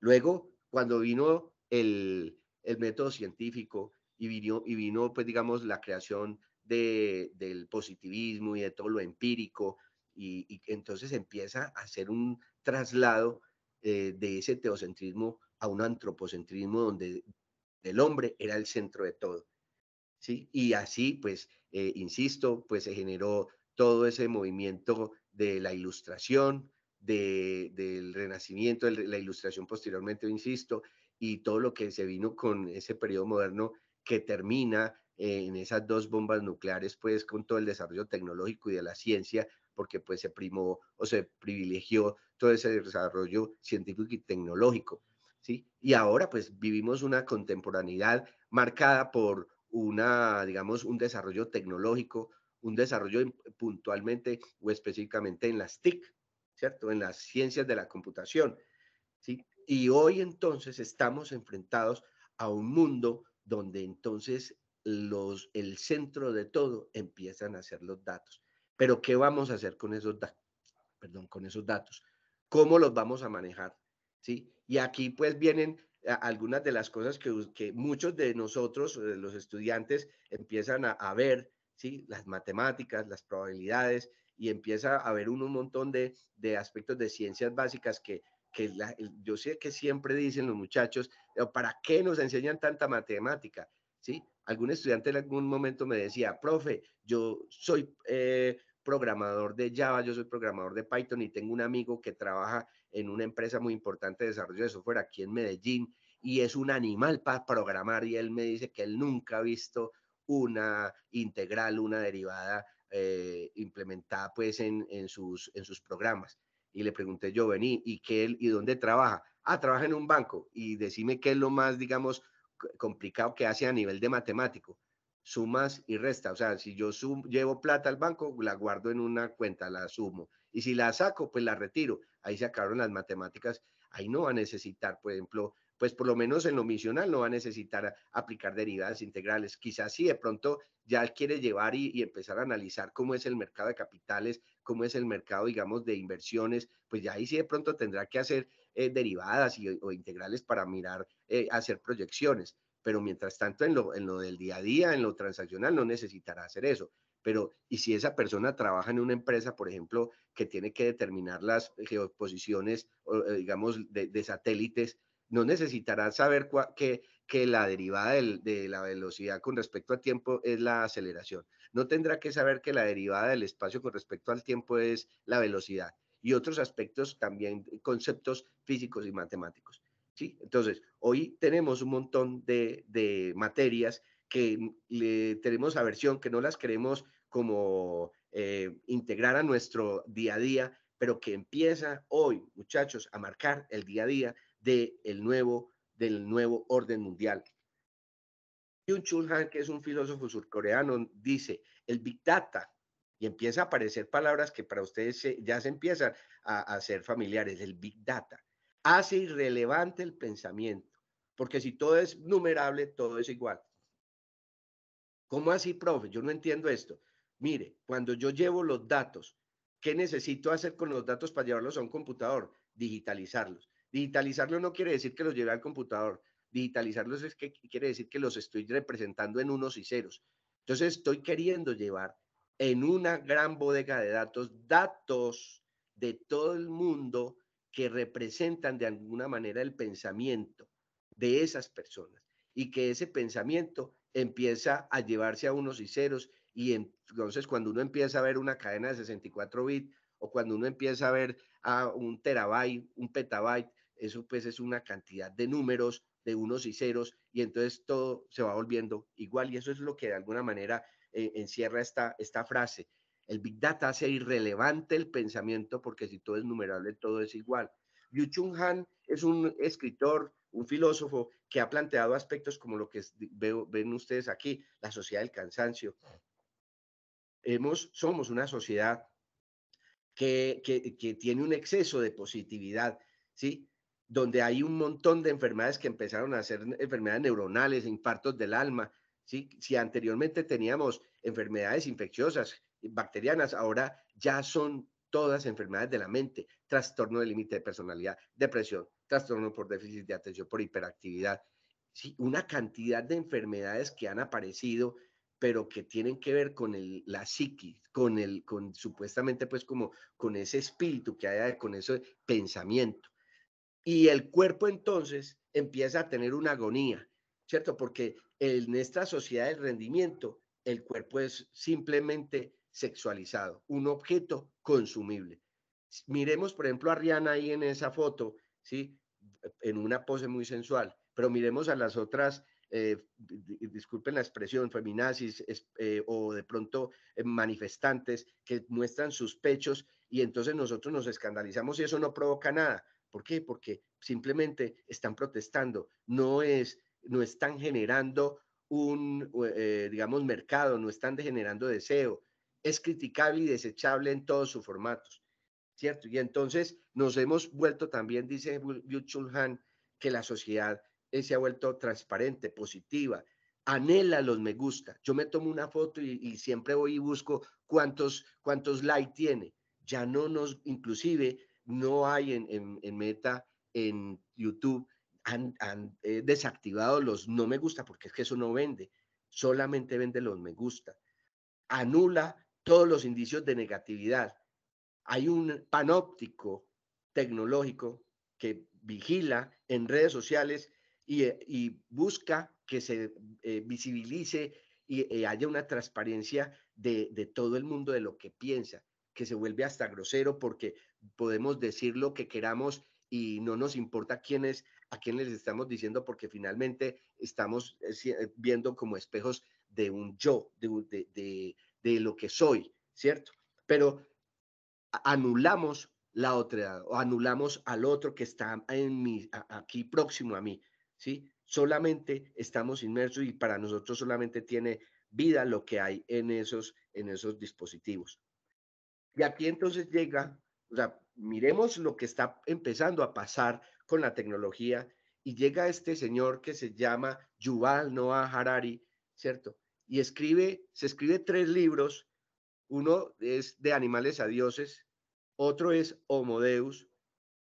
Luego cuando vino el, el método científico y vino, y vino, pues digamos, la creación del positivismo y de todo lo empírico, y, entonces empieza a hacer un traslado eh, de ese teocentrismo a un antropocentrismo donde el hombre era el centro de todo. ¿sí? Y así, pues, eh, insisto, pues se generó todo ese movimiento de la ilustración, del Renacimiento, de la Ilustración posteriormente, insisto, y todo lo que se vino con ese periodo moderno que termina eh, en esas dos bombas nucleares, pues con todo el desarrollo tecnológico y de la ciencia, porque pues se primó o se privilegió todo ese desarrollo científico y tecnológico, ¿sí? Y ahora pues vivimos una contemporaneidad marcada por una, digamos, un desarrollo tecnológico, un desarrollo puntualmente o específicamente en las TIC, ¿cierto? En las ciencias de la computación, ¿sí? Y hoy entonces estamos enfrentados a un mundo donde entonces los, el centro de todo empiezan a ser los datos. Pero ¿qué vamos a hacer con esos, datos? Perdón, con esos datos? ¿Cómo los vamos a manejar? ¿Sí? Y aquí pues vienen algunas de las cosas que, muchos de nosotros, eh, los estudiantes, empiezan a, a ver, ¿sí? Las matemáticas, las probabilidades, y empieza a haber un montón de, aspectos de ciencias básicas que, yo sé que siempre dicen los muchachos, ¿para qué nos enseñan tanta matemática? ¿Sí? Algún estudiante en algún momento me decía, profe, yo soy eh, programador de Java, yo soy programador de Python y tengo un amigo que trabaja en una empresa muy importante de desarrollo de software aquí en Medellín y es un animal para programar y él me dice que él nunca ha visto una integral, una derivada eh, implementada pues en, sus, programas. Y le pregunté yo, vení, ¿y qué y dónde trabaja? Ah, trabaja en un banco y decime qué es lo más, digamos, complicado que hace a nivel de matemático. Sumas y resta. O sea, si yo llevo plata al banco, la guardo en una cuenta, la sumo. Y si la saco, pues la retiro. Ahí se acabaron las matemáticas. Ahí no va a necesitar, por ejemplo, pues por lo menos en lo misional no va a necesitar aplicar derivadas integrales. Quizás sí, de pronto ya quiere llevar y, empezar a analizar cómo es el mercado de capitales, cómo es el mercado, digamos, de inversiones, pues ya ahí sí de pronto tendrá que hacer eh, derivadas o integrales para mirar, eh, hacer proyecciones. Pero mientras tanto, en lo, del día a día, en lo transaccional, no necesitará hacer eso pero y si esa persona trabaja en una empresa, por ejemplo, que tiene que determinar las geoposiciones, eh, digamos, de satélites no necesitará saber que, la derivada de la velocidad con respecto al tiempo es la aceleración. No tendrá que saber que la derivada del espacio con respecto al tiempo es la velocidad y otros aspectos también, eh, conceptos físicos y matemáticos. ¿sí? Entonces, hoy tenemos un montón de, materias que mm, tenemos aversión, que no las queremos como eh, integrar a nuestro día a día, pero que empieza hoy, muchachos, a marcar el día a día de nuevo, del nuevo orden mundial. Y un que es un filósofo surcoreano, dice, el Big Data, y empieza a aparecer palabras que para ustedes ya se empiezan a, a ser familiares, el Big Data, hace irrelevante el pensamiento, porque si todo es numerable, todo es igual. ¿Cómo así, profe? Yo no entiendo esto. Mire, cuando yo llevo los datos, ¿qué necesito hacer con los datos para llevarlos a un computador? Digitalizarlos. Digitalizarlo no quiere decir que los lleve al computador. digitalizarlo es que quiere decir que los estoy representando en unos y ceros. Entonces estoy queriendo llevar en una gran bodega de datos datos de todo el mundo que representan de alguna manera el pensamiento de esas personas y que ese pensamiento empieza a llevarse a unos y ceros y entonces cuando uno empieza a ver una cadena de 64 bits o cuando uno empieza a ver a un terabyte, un petabyte, eso pues es una cantidad de números, de unos y ceros, y entonces todo se va volviendo igual, y eso es lo que de alguna manera eh, encierra esta, esta frase. El Big Data hace irrelevante el pensamiento porque si todo es numerable, todo es igual. Yu Chung Han es un escritor, un filósofo que ha planteado aspectos como lo que veo, ven ustedes aquí, la sociedad del cansancio. Hemos, somos una sociedad que, que tiene un exceso de positividad, ¿sí? donde hay un montón de enfermedades que empezaron a ser enfermedades neuronales, infartos del alma. ¿sí? Si anteriormente teníamos enfermedades infecciosas, eh, bacterianas, ahora ya son todas enfermedades de la mente, trastorno de límite de personalidad, depresión, trastorno por déficit de atención, por hiperactividad. Sí, una cantidad de enfermedades que han aparecido, pero que tienen que ver con el, la psiquis, con el, con supuestamente pues como con ese espíritu que hay, con ese pensamiento. Y el cuerpo entonces empieza a tener una agonía, ¿cierto? Porque en esta sociedad del rendimiento, el cuerpo es simplemente sexualizado, un objeto consumible. Miremos, por ejemplo, a Rihanna ahí en esa foto, ¿sí? En una pose muy sensual, pero miremos a las otras, eh, disculpen la expresión, feminazis eh, o de pronto eh, manifestantes que muestran sus pechos y entonces nosotros nos escandalizamos y eso no provoca nada ¿Por qué? Porque simplemente están protestando, no, es, no están generando un, eh, digamos, mercado, no están generando deseo. Es criticable y desechable en todos sus formatos, ¿cierto? Y entonces nos hemos vuelto también, dice Yuchul Han, que la sociedad eh, se ha vuelto transparente, positiva, anhela los me gusta. Yo me tomo una foto y, y, siempre voy y busco cuántos, cuántos like tiene. Ya no nos, inclusive, no hay en, Meta, en YouTube, han, eh, desactivado los no me gusta porque es que eso no vende, solamente vende los me gusta. Anula todos los indicios de negatividad. Hay un panóptico tecnológico que vigila en redes sociales y, eh, busca que se eh, visibilice y haya una transparencia de todo el mundo de lo que piensa, que se vuelve hasta grosero porque podemos decir lo que queramos y no nos importa quién es, a quién les estamos diciendo, porque finalmente estamos eh, eh, viendo como espejos de un yo, de, de, de, lo que soy, ¿cierto? Pero anulamos la otra, o anulamos al otro que está en mi, aquí próximo a mí, ¿sí? Solamente estamos inmersos y para nosotros solamente tiene vida lo que hay en esos, en esos dispositivos. Y aquí entonces llega o sea, miremos lo que está empezando a pasar con la tecnología y llega este señor que se llama Yuval Noah Harari, ¿cierto? Y escribe, se escribe tres libros, uno es de animales a dioses, otro es Homo Deus,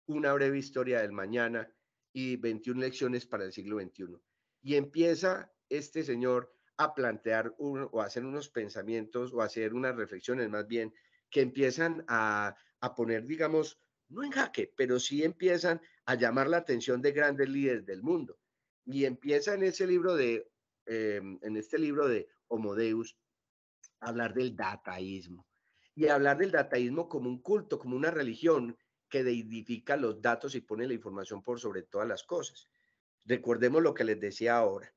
una breve historia del mañana y 21 lecciones para el siglo XXI. Y empieza este señor a plantear o hacer unos pensamientos o hacer unas reflexiones más bien que empiezan a, a poner, digamos, no en jaque, pero sí empiezan a llamar la atención de grandes líderes del mundo. Y empieza en ese libro de, em, en este libro de Homodeus, a hablar del dataísmo. Y a hablar del dataísmo como un culto, como una religión que deidifica los datos y pone la información por sobre todas las cosas. Recordemos lo que les decía ahora.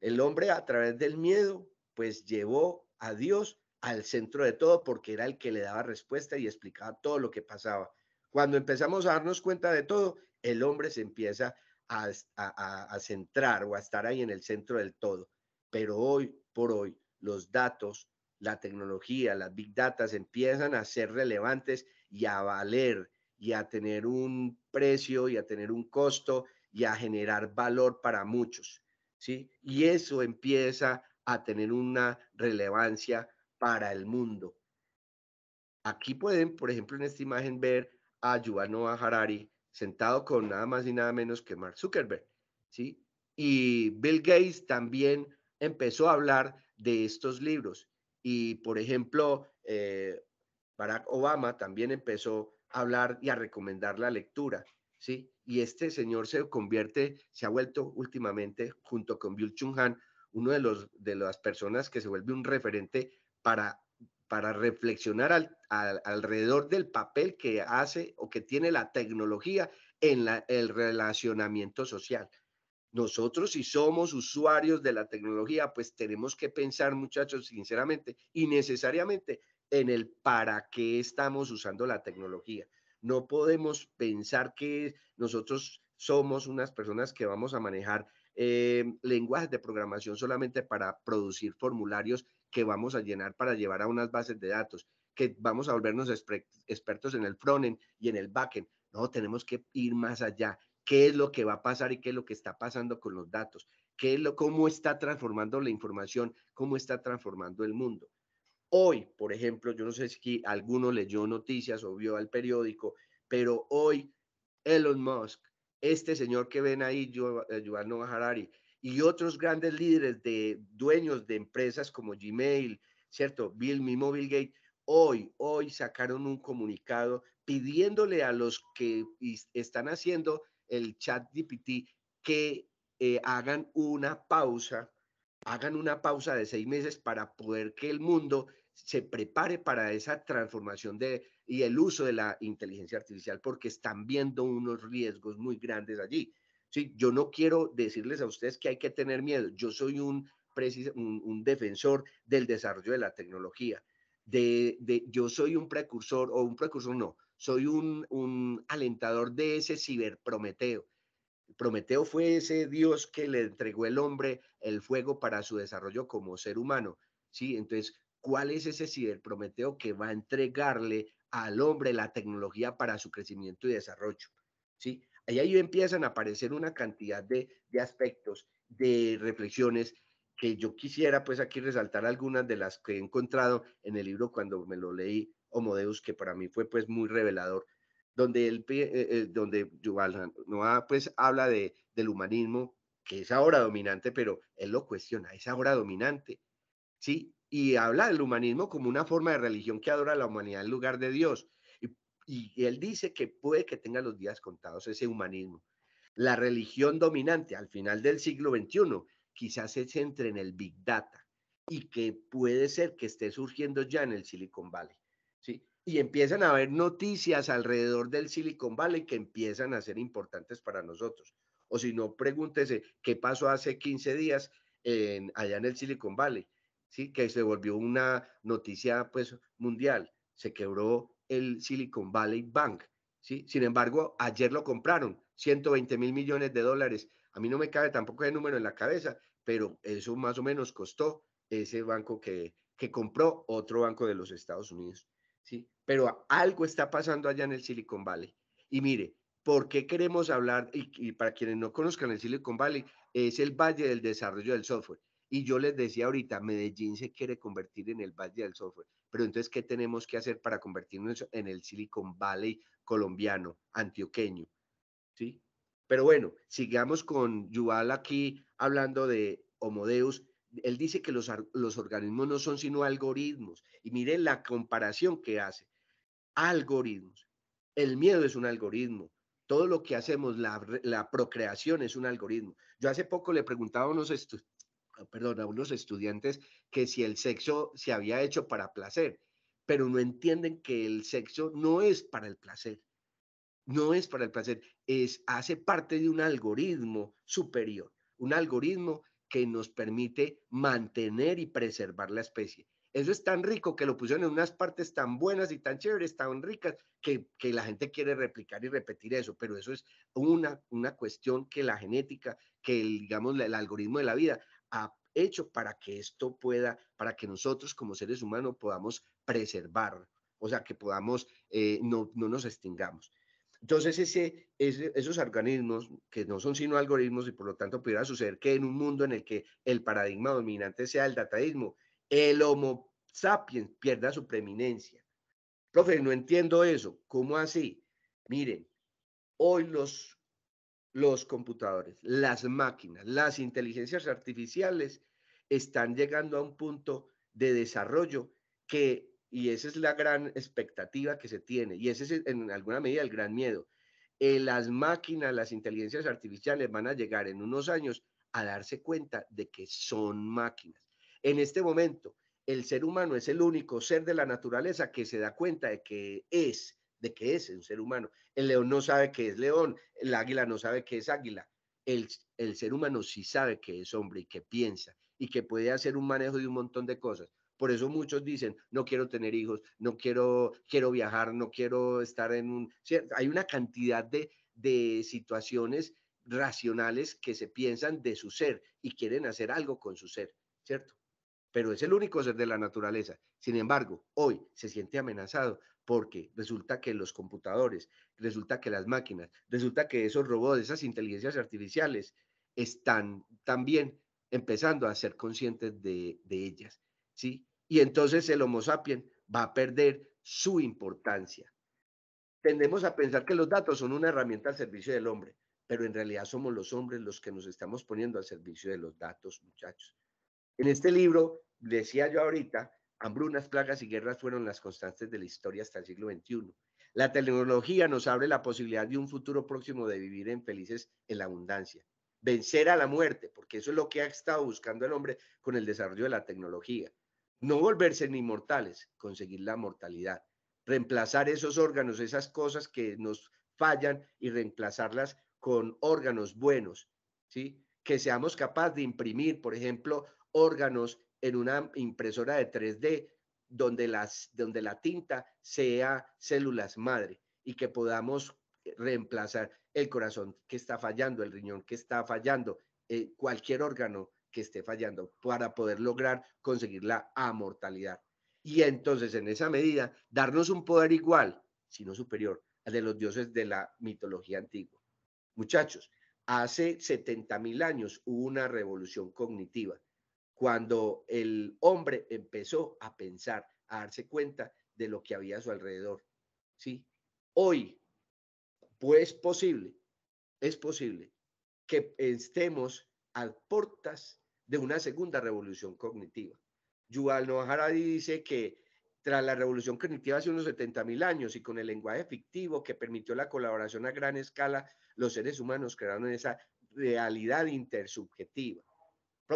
El hombre a través del miedo, pues llevó a Dios al centro de todo porque era el que le daba respuesta y explicaba todo lo que pasaba. Cuando empezamos a darnos cuenta de todo, el hombre se empieza a, centrar o a estar ahí en el centro del todo. Pero hoy por hoy, los datos, la tecnología, las big data empiezan a ser relevantes y a valer y a tener un precio y a tener un costo y a generar valor para muchos. ¿sí? Y eso empieza a tener una relevancia para el mundo. Aquí pueden, por ejemplo, en esta imagen ver a Yuval Noah Harari sentado con nada más y nada menos que Mark Zuckerberg, ¿sí? Y Bill Gates también empezó a hablar de estos libros. Y, por ejemplo, eh, Barack Obama también empezó a hablar y a recomendar la lectura, ¿sí? Y este señor se convierte, se ha vuelto últimamente, junto con Bill Chung Han, uno de, los, de las personas que se vuelve un referente para, para reflexionar alrededor del papel que hace o que tiene la tecnología en el relacionamiento social. Nosotros si somos usuarios de la tecnología, pues tenemos que pensar, muchachos, sinceramente y necesariamente en el para qué estamos usando la tecnología. No podemos pensar que nosotros somos unas personas que vamos a manejar eh, lenguajes de programación solamente para producir formularios que vamos a llenar para llevar a unas bases de datos, que vamos a volvernos expertos en el frontend y en el backend. No, tenemos que ir más allá. ¿Qué es lo que va a pasar y qué es lo que está pasando con los datos? ¿Qué es lo, ¿Cómo está transformando la información? ¿Cómo está transformando el mundo? Hoy, por ejemplo, yo no sé si alguno leyó noticias o vio al periódico, pero hoy Elon Musk, este señor que ven ahí, Noah eh, Harari, y otros grandes líderes de dueños de empresas como Gmail, ¿cierto? Bill, mi Bill Gate hoy, hoy sacaron un comunicado pidiéndole a los que están haciendo el chat GPT que eh, hagan una pausa, hagan una pausa de seis meses para poder que el mundo se prepare para esa transformación de, y el uso de la inteligencia artificial, porque están viendo unos riesgos muy grandes allí. Yo no quiero decirles a ustedes que hay que tener miedo. Yo soy un, defensor del desarrollo de la tecnología. De, yo soy un precursor, o un precursor no, soy un, alentador de ese ciberprometeo. Prometeo fue ese Dios que le entregó el hombre el fuego para su desarrollo como ser humano. Sí, entonces, ¿cuál es ese ciberprometeo que va a entregarle al hombre la tecnología para su crecimiento y desarrollo? Sí, y ahí empiezan a aparecer una cantidad de, aspectos, de reflexiones que yo quisiera pues aquí resaltar algunas de las que he encontrado en el libro cuando me lo leí, Homodeus, que para mí fue pues muy revelador, donde, el, eh, eh, donde Yuval Noah pues habla de, del humanismo, que es ahora dominante, pero él lo cuestiona, es ahora dominante, ¿sí? Y habla del humanismo como una forma de religión que adora a la humanidad en lugar de Dios y él dice que puede que tenga los días contados ese humanismo. La religión dominante al final del siglo XXI quizás se centre en el Big Data y que puede ser que esté surgiendo ya en el Silicon Valley. ¿sí? Y empiezan a haber noticias alrededor del Silicon Valley que empiezan a ser importantes para nosotros. O si no, pregúntese qué pasó hace 15 días en, allá en el Silicon Valley, ¿sí? que se volvió una noticia pues, mundial. Se quebró el Silicon Valley Bank. ¿sí? Sin embargo, ayer lo compraron, 120 mil millones de dólares. A mí no me cabe tampoco el número en la cabeza, pero eso más o menos costó ese banco que, compró otro banco de los Estados Unidos. ¿sí? Pero algo está pasando allá en el Silicon Valley. Y mire, ¿por qué queremos hablar? y para quienes no conozcan el Silicon Valley, es el valle del desarrollo del software y yo les decía ahorita, Medellín se quiere convertir en el Valle del Software, pero entonces, ¿qué tenemos que hacer para convertirnos en el Silicon Valley colombiano, antioqueño? ¿Sí? Pero bueno, sigamos con Yuval aquí hablando de Homodeus. Él dice que los, los organismos no son sino algoritmos. Y miren la comparación que hace. Algoritmos. El miedo es un algoritmo todo lo que hacemos, la, la, procreación es un algoritmo. Yo hace poco le preguntaba a unos, estudiantes. Ah, perdón, a unos estudiantes que si el sexo se había hecho para placer, pero no entienden que el sexo no es para el placer, no es para el placer, es hace parte de un algoritmo superior, un algoritmo que nos permite mantener y preservar la especie. Eso es tan rico que lo pusieron en unas partes tan buenas y tan chéveres, tan ricas, que, la gente quiere replicar y repetir eso, pero eso es una, cuestión que la genética, que digamos el algoritmo de la vida ha hecho para que esto pueda, para que nosotros como seres humanos podamos preservar, o sea, que podamos, eh, no, nos extingamos. Entonces, ese, esos organismos, que no son sino algoritmos y por lo tanto pudiera suceder que en un mundo en el que el paradigma dominante sea el dataísmo, el Homo sapiens pierda su preeminencia. Profe, no entiendo eso. ¿Cómo así? Miren, hoy los los computadores, las máquinas, las inteligencias artificiales están llegando a un punto de desarrollo que, y esa es la gran expectativa que se tiene, y ese es e, en alguna medida el gran miedo. Eh, las máquinas, las inteligencias artificiales van a llegar en unos años a darse cuenta de que son máquinas. En este momento, el ser humano es el único ser de la naturaleza que se da cuenta de que es de que es un ser humano. El león no sabe que es león, el águila no sabe que es águila. El, ser humano sí sabe que es hombre y que piensa y que puede hacer un manejo de un montón de cosas. Por eso muchos dicen, no quiero tener hijos, no quiero, quiero viajar, no quiero estar en un... Hay una cantidad de, de situaciones racionales que se piensan de su ser y quieren hacer algo con su ser, ¿cierto? Pero es el único ser de la naturaleza. Sin embargo, hoy se siente amenazado porque resulta que los computadores, resulta que las máquinas, resulta que esos robots, esas inteligencias artificiales están también empezando a ser conscientes de, ellas, ¿sí? Y entonces el Homo sapiens va a perder su importancia. Tendemos a pensar que los datos son una herramienta al servicio del hombre, pero en realidad somos los hombres los que nos estamos poniendo al servicio de los datos, muchachos. En este libro, decía yo ahorita, Hambrunas, plagas y guerras fueron las constantes de la historia hasta el siglo XXI. La tecnología nos abre la posibilidad de un futuro próximo de vivir en felices en la abundancia. Vencer a la muerte, porque eso es lo que ha estado buscando el hombre con el desarrollo de la tecnología. No volverse ni mortales, conseguir la mortalidad. Reemplazar esos órganos, esas cosas que nos fallan y reemplazarlas con órganos buenos, ¿sí? Que seamos capaces de imprimir, por ejemplo, órganos en una impresora de 3D donde, las, donde la tinta sea células madre y que podamos reemplazar el corazón que está fallando, el riñón que está fallando, eh, cualquier órgano que esté fallando para poder lograr conseguir la amortalidad. Y entonces, en esa medida, darnos un poder igual, sino superior, al de los dioses de la mitología antigua. Muchachos, hace 70.000 años hubo una revolución cognitiva cuando el hombre empezó a pensar, a darse cuenta de lo que había a su alrededor. ¿sí? Hoy, pues posible, es posible que estemos a portas de una segunda revolución cognitiva. Yuval Noah Harari dice que tras la revolución cognitiva hace unos 70 mil años y con el lenguaje fictivo que permitió la colaboración a gran escala, los seres humanos crearon esa realidad intersubjetiva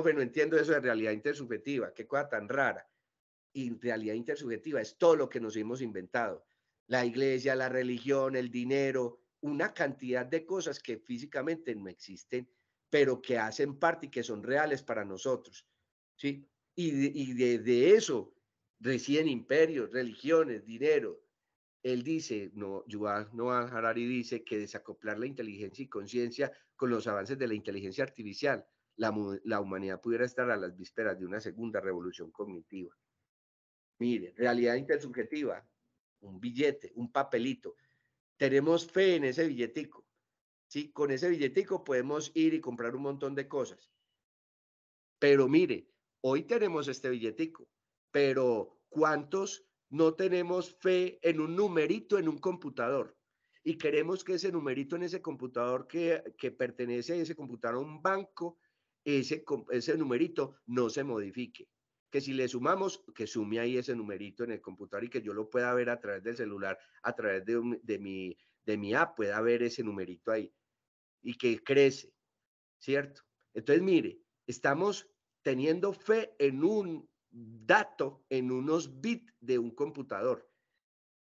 no entiendo eso de realidad intersubjetiva, qué cosa tan rara. Y realidad intersubjetiva es todo lo que nos hemos inventado. La iglesia, la religión, el dinero, una cantidad de cosas que físicamente no existen, pero que hacen parte y que son reales para nosotros. ¿sí? Y, de, eso residen imperios, religiones, dinero. Él dice, no, Noah Harari dice que desacoplar la inteligencia y conciencia con los avances de la inteligencia artificial la, humanidad pudiera estar a las vísperas de una segunda revolución cognitiva. Mire, realidad intersubjetiva, un billete, un papelito. Tenemos fe en ese billetico. ¿sí? Con ese billetico podemos ir y comprar un montón de cosas. Pero mire, hoy tenemos este billetico, pero ¿cuántos no tenemos fe en un numerito en un computador? Y queremos que ese numerito en ese computador que, que pertenece a ese computador a un banco ese, ese numerito no se modifique. Que si le sumamos, que sume ahí ese numerito en el computador y que yo lo pueda ver a través del celular, a través de, mi, de mi app, pueda ver ese numerito ahí y que crece, ¿cierto? Entonces, mire, estamos teniendo fe en un dato, en unos bits de un computador.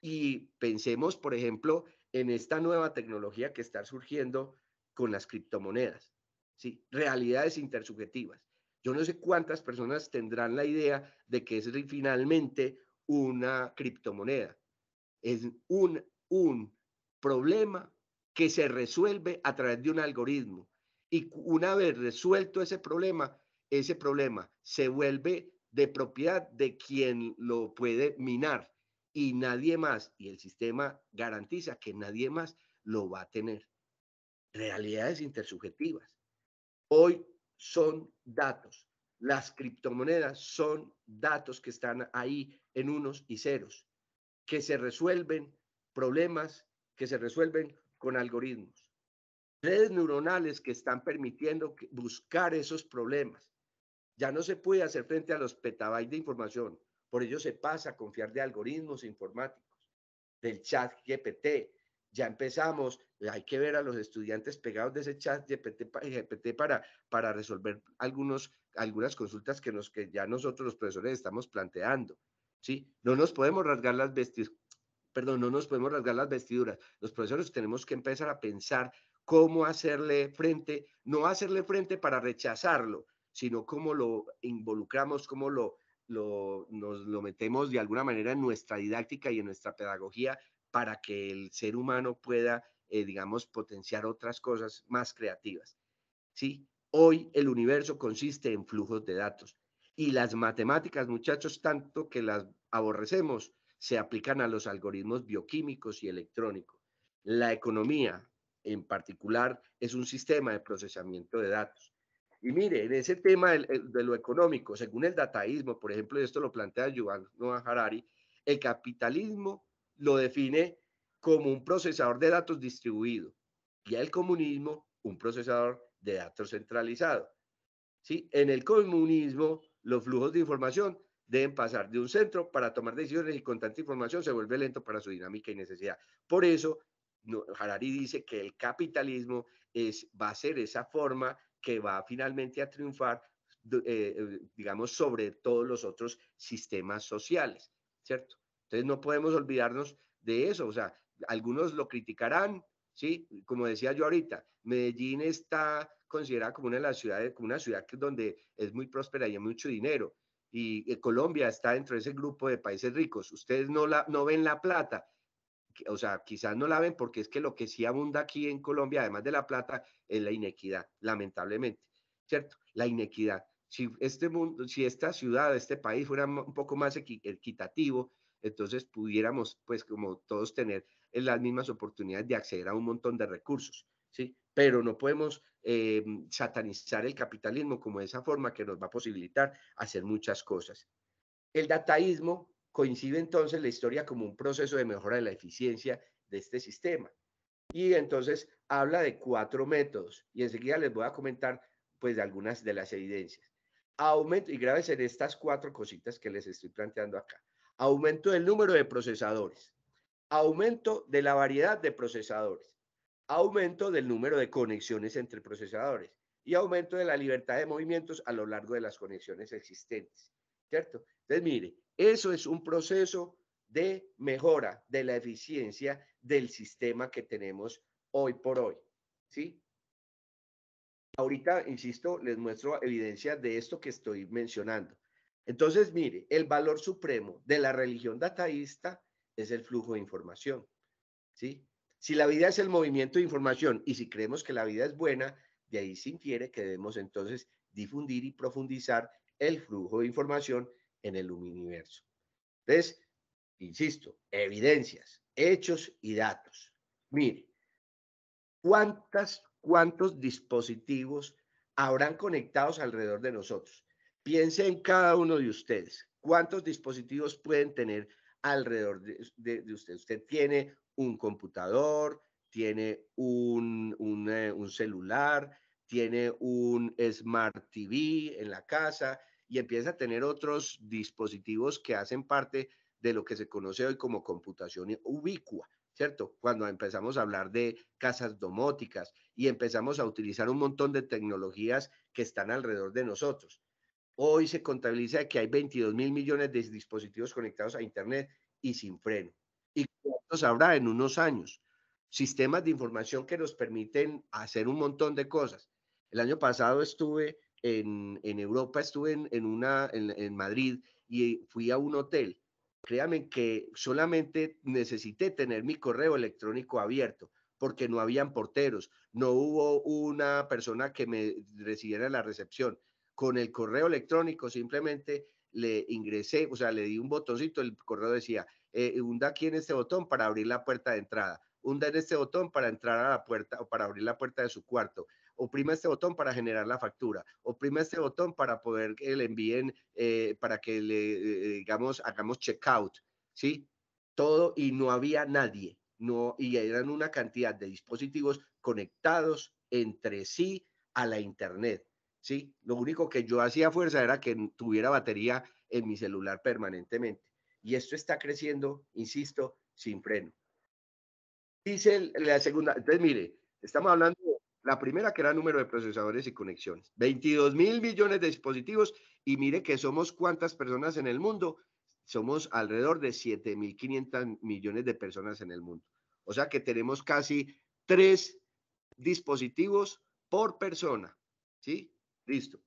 Y pensemos, por ejemplo, en esta nueva tecnología que está surgiendo con las criptomonedas. ¿sí? realidades intersubjetivas. Yo no sé cuántas personas tendrán la idea de que es finalmente una criptomoneda. Es un, un problema que se resuelve a través de un algoritmo. Y una vez resuelto ese problema, ese problema se vuelve de propiedad de quien lo puede minar y nadie más, y el sistema garantiza que nadie más lo va a tener. Realidades intersubjetivas hoy son datos. Las criptomonedas son datos que están ahí en unos y ceros, que se resuelven problemas, que se resuelven con algoritmos. Redes neuronales que están permitiendo buscar esos problemas. Ya no se puede hacer frente a los petabytes de información. Por ello se pasa a confiar de algoritmos informáticos, del chat GPT, ya empezamos, hay que ver a los estudiantes pegados de ese chat GPT, GPT para, para resolver algunos, algunas consultas que, nos, que ya nosotros los profesores estamos planteando. ¿sí? No nos podemos rasgar las vestiduras, perdón, no nos podemos rasgar las vestiduras. Los profesores tenemos que empezar a pensar cómo hacerle frente, no hacerle frente para rechazarlo, sino cómo lo involucramos, cómo lo, lo, nos lo metemos de alguna manera en nuestra didáctica y en nuestra pedagogía para que el ser humano pueda, eh, digamos, potenciar otras cosas más creativas. ¿sí? Hoy el universo consiste en flujos de datos y las matemáticas, muchachos, tanto que las aborrecemos, se aplican a los algoritmos bioquímicos y electrónicos. La economía, en particular, es un sistema de procesamiento de datos. Y mire, en ese tema de, lo económico, según el dataísmo, por ejemplo, esto lo plantea Yuval Noah Harari, el capitalismo lo define como un procesador de datos distribuido y el comunismo un procesador de datos centralizado. ¿Sí? En el comunismo, los flujos de información deben pasar de un centro para tomar decisiones y con tanta información se vuelve lento para su dinámica y necesidad. Por eso, Harari dice que el capitalismo es, va a ser esa forma que va finalmente a triunfar, eh, eh, digamos, sobre todos los otros sistemas sociales, ¿cierto? Entonces no podemos olvidarnos de eso. O sea, algunos lo criticarán, ¿sí? Como decía yo ahorita, Medellín está considerada como una de las ciudades, como una ciudad donde es muy próspera y hay mucho dinero. Y eh, Colombia está dentro de ese grupo de países ricos. Ustedes no, la, no ven la plata. O sea, quizás no la ven porque es que lo que sí abunda aquí en Colombia, además de la plata, es la inequidad, lamentablemente. ¿Cierto? La inequidad. Si este mundo, si esta ciudad, este país fuera un poco más equitativo, entonces pudiéramos, pues como todos, tener eh, las mismas oportunidades de acceder a un montón de recursos, ¿sí? Pero no podemos eh, satanizar el capitalismo como esa forma que nos va a posibilitar hacer muchas cosas. El dataísmo coincide entonces la historia como un proceso de mejora de la eficiencia de este sistema. Y entonces habla de cuatro métodos y enseguida les voy a comentar pues de algunas de las evidencias. Aumento, y graves en estas cuatro cositas que les estoy planteando acá aumento del número de procesadores, aumento de la variedad de procesadores, aumento del número de conexiones entre procesadores y aumento de la libertad de movimientos a lo largo de las conexiones existentes, ¿cierto? Entonces, mire, eso es un proceso de mejora de la eficiencia del sistema que tenemos hoy por hoy, ¿sí? Ahorita, insisto, les muestro evidencia de esto que estoy mencionando. Entonces, mire, el valor supremo de la religión dataísta es el flujo de información. ¿sí? Si la vida es el movimiento de información y si creemos que la vida es buena, de ahí se infiere que debemos entonces difundir y profundizar el flujo de información en el universo. Entonces, insisto, evidencias, hechos y datos. Mire, ¿cuántas, ¿cuántos dispositivos habrán conectados alrededor de nosotros? Piense en cada uno de ustedes. ¿Cuántos dispositivos pueden tener alrededor de, usted? Usted tiene un computador, tiene un eh, celular, tiene un Smart TV en la casa y empieza a tener otros dispositivos que hacen parte de lo que se conoce hoy como computación ubicua, ¿cierto? Cuando empezamos a hablar de casas domóticas y empezamos a utilizar un montón de tecnologías que están alrededor de nosotros. Hoy se contabiliza que hay 22 mil millones de dispositivos conectados a Internet y sin freno. ¿Y cuántos habrá en unos años? Sistemas de información que nos permiten hacer un montón de cosas. El año pasado estuve en, Europa, estuve en, una, Madrid y fui a un hotel. Créanme que solamente necesité tener mi correo electrónico abierto porque no habían porteros, no hubo una persona que me recibiera en la recepción con el correo electrónico simplemente le ingresé, o sea, le di un botoncito, el correo decía, eh, hunda aquí en este botón para abrir la puerta de entrada, hunda en este botón para entrar a la puerta o para abrir la puerta de su cuarto, oprima este botón para generar la factura, oprima este botón para poder que le envíen, eh, para que le, eh, digamos, hagamos checkout, ¿sí? Todo y no había nadie, no, y eran una cantidad de dispositivos conectados entre sí a la Internet. ¿sí? Lo único que yo hacía fuerza era que tuviera batería en mi celular permanentemente. Y esto está creciendo, insisto, sin freno. Dice la segunda, entonces mire, estamos hablando de la primera que era número de procesadores y conexiones, 22 mil millones de dispositivos y mire que somos cuántas personas en el mundo, somos alrededor de mil 7.500 millones de personas en el mundo. O sea que tenemos casi tres dispositivos por persona, ¿sí? Listo.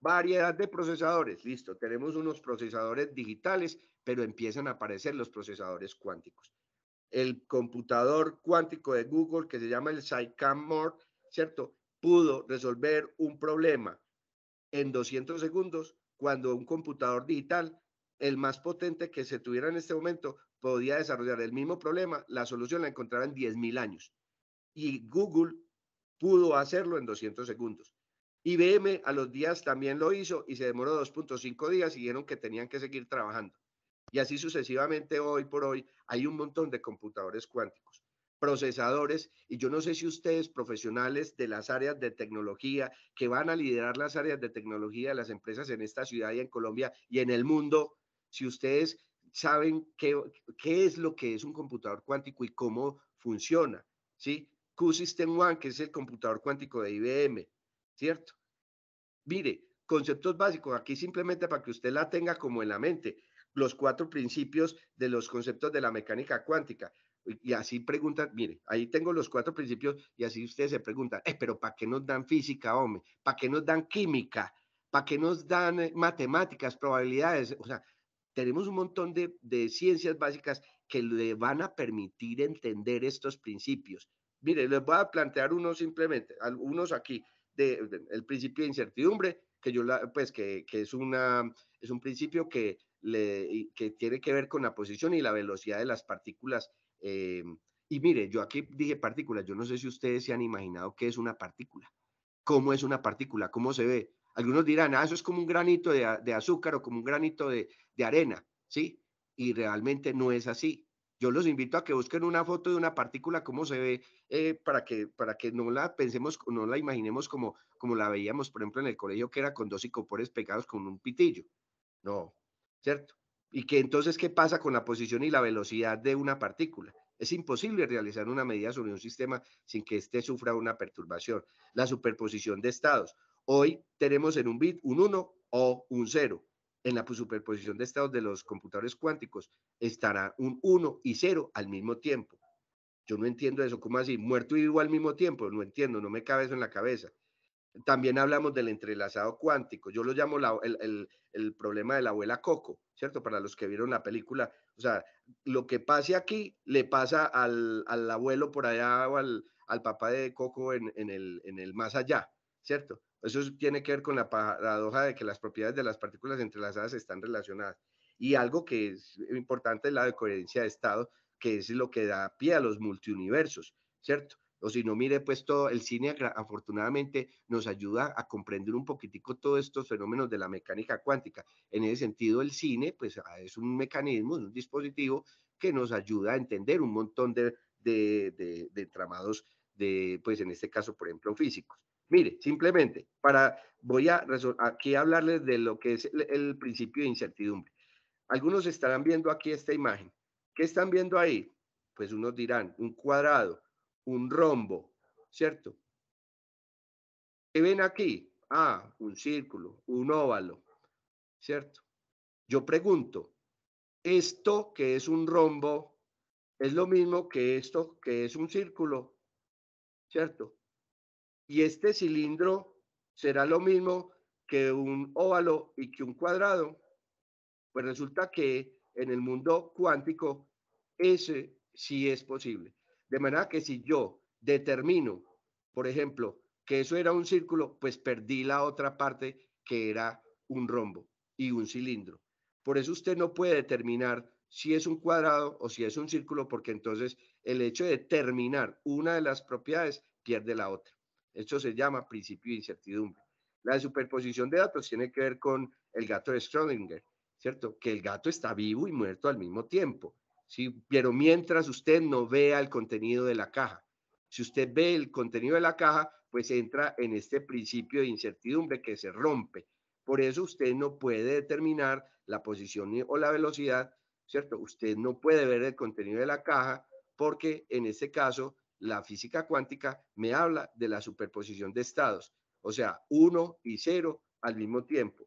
Variedad de procesadores. Listo. Tenemos unos procesadores digitales, pero empiezan a aparecer los procesadores cuánticos. El computador cuántico de Google, que se llama el Sycamore, ¿cierto? Pudo resolver un problema en 200 segundos cuando un computador digital, el más potente que se tuviera en este momento, podía desarrollar el mismo problema, la solución la encontraba en 10.000 años. Y Google pudo hacerlo en 200 segundos. IBM a los días también lo hizo y se demoró 2.5 días y dijeron que tenían que seguir trabajando. Y así sucesivamente hoy por hoy hay un montón de computadores cuánticos, procesadores, y yo no sé si ustedes profesionales de las áreas de tecnología que van a liderar las áreas de tecnología de las empresas en esta ciudad y en Colombia y en el mundo, si ustedes saben qué, qué es lo que es un computador cuántico y cómo funciona, ¿sí? Q-System One, que es el computador cuántico de IBM, ¿cierto? Mire, conceptos básicos, aquí simplemente para que usted la tenga como en la mente, los cuatro principios de los conceptos de la mecánica cuántica. Y así preguntan, mire, ahí tengo los cuatro principios y así usted se pregunta, eh, pero ¿para qué nos dan física, hombre? ¿Para qué nos dan química? ¿Para qué nos dan eh, matemáticas, probabilidades? O sea, tenemos un montón de, de ciencias básicas que le van a permitir entender estos principios. Mire, les voy a plantear uno simplemente, algunos aquí el principio de incertidumbre, que yo pues que, es, una, es un principio que, le, que tiene que ver con la posición y la velocidad de las partículas. Eh, y mire, yo aquí dije partículas, yo no sé si ustedes se han imaginado qué es una partícula, cómo es una partícula, cómo se ve. Algunos dirán, ah, eso es como un granito de, de azúcar o como un granito de, de arena, ¿sí? Y realmente no es así yo los invito a que busquen una foto de una partícula, cómo se ve, eh, para, que, para que no la pensemos, no la imaginemos como, como la veíamos, por ejemplo, en el colegio, que era con dos icopores pegados con un pitillo. No, ¿cierto? Y que entonces, ¿qué pasa con la posición y la velocidad de una partícula? Es imposible realizar una medida sobre un sistema sin que este sufra una perturbación. La superposición de estados. Hoy tenemos en un bit un 1 o un 0 en la superposición de estados de los computadores cuánticos estará un 1 y 0 al mismo tiempo. Yo no entiendo eso, ¿cómo así? Muerto y vivo al mismo tiempo, no entiendo, no me cabe eso en la cabeza. También hablamos del entrelazado cuántico, yo lo llamo el, problema de la abuela Coco, ¿cierto? Para los que vieron la película, o sea, lo que pase aquí le pasa al, abuelo por allá o al, papá de Coco en, el, en el más allá, ¿cierto? Eso tiene que ver con la paradoja de que las propiedades de las partículas entrelazadas están relacionadas. Y algo que es importante es la coherencia de estado, que es lo que da pie a los multiuniversos, ¿cierto? O si no, mire, pues todo el cine afortunadamente nos ayuda a comprender un poquitico todos estos fenómenos de la mecánica cuántica. En ese sentido, el cine, pues ah, es un mecanismo, es un dispositivo que nos ayuda a entender un montón de, de, de, de tramados de, pues en este caso, por ejemplo, físicos. Mire, simplemente, para, voy a aquí hablarles de lo que es el, el principio de incertidumbre. Algunos estarán viendo aquí esta imagen. ¿Qué están viendo ahí? Pues unos dirán, un cuadrado, un rombo, ¿cierto? ¿Qué ven aquí? Ah, un círculo, un óvalo, ¿cierto? Yo pregunto, ¿esto que es un rombo es lo mismo que esto que es un círculo? ¿Cierto? Y este cilindro será lo mismo que un óvalo y que un cuadrado. Pues resulta que en el mundo cuántico ese sí es posible. De manera que si yo determino, por ejemplo, que eso era un círculo, pues perdí la otra parte que era un rombo y un cilindro. Por eso usted no puede determinar si es un cuadrado o si es un círculo, porque entonces el hecho de determinar una de las propiedades pierde la otra. Esto se llama principio de incertidumbre. La superposición de datos tiene que ver con el gato de Schrödinger, ¿cierto? Que el gato está vivo y muerto al mismo tiempo, ¿sí? Pero mientras usted no vea el contenido de la caja. Si usted ve el contenido de la caja, pues entra en este principio de incertidumbre que se rompe. Por eso usted no puede determinar la posición o la velocidad, ¿cierto? Usted no puede ver el contenido de la caja porque en este caso la física cuántica me habla de la superposición de estados, o sea, uno y cero al mismo tiempo,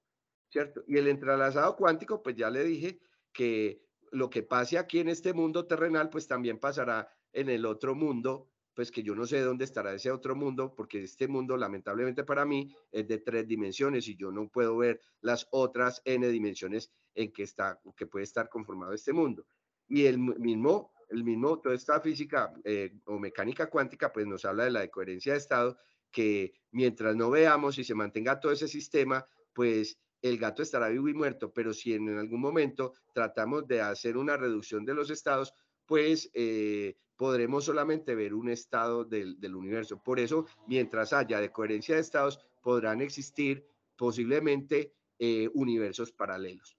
¿cierto? Y el entrelazado cuántico, pues ya le dije que lo que pase aquí en este mundo terrenal, pues también pasará en el otro mundo, pues que yo no sé dónde estará ese otro mundo, porque este mundo lamentablemente para mí es de tres dimensiones y yo no puedo ver las otras n dimensiones en que, está, que puede estar conformado este mundo. Y el mismo el mismo, toda esta física eh, o mecánica cuántica, pues nos habla de la coherencia de estado, que mientras no veamos y se mantenga todo ese sistema, pues el gato estará vivo y muerto, pero si en algún momento tratamos de hacer una reducción de los estados, pues eh, podremos solamente ver un estado del, universo. Por eso, mientras haya decoherencia de estados, podrán existir posiblemente eh, universos paralelos.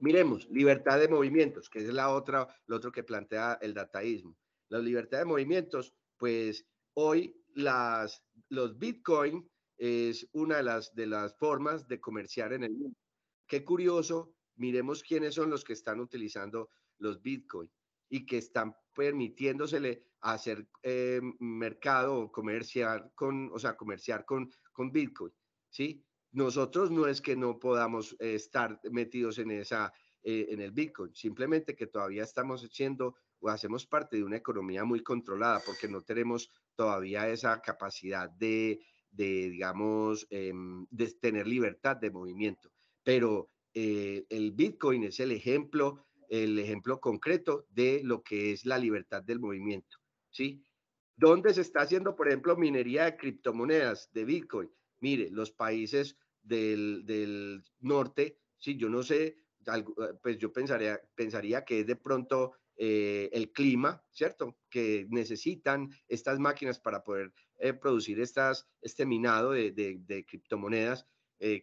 Miremos, libertad de movimientos, que es la otra, lo otro que plantea el dataísmo. La libertad de movimientos, pues hoy las, los Bitcoin es una de las, de las formas de comerciar en el mundo. Qué curioso, miremos quiénes son los que están utilizando los Bitcoin y que están permitiéndosele hacer eh, mercado o comerciar con, o sea, comerciar con, con Bitcoin, ¿sí? nosotros no es que no podamos eh, estar metidos en esa eh, en el Bitcoin, simplemente que todavía estamos haciendo o hacemos parte de una economía muy controlada porque no tenemos todavía esa capacidad de, de digamos, em, de tener libertad de movimiento. Pero eh, el Bitcoin es el ejemplo, el ejemplo concreto de lo que es la libertad del movimiento, ¿sí? dónde se está haciendo, por ejemplo, minería de criptomonedas, de Bitcoin? Mire, los países del, norte, sí, yo no sé, eh, pues yo pensaría, pensaría que es de pronto eh, el clima, ¿cierto? Que necesitan estas máquinas para poder eh, producir estas, este minado de, de, criptomonedas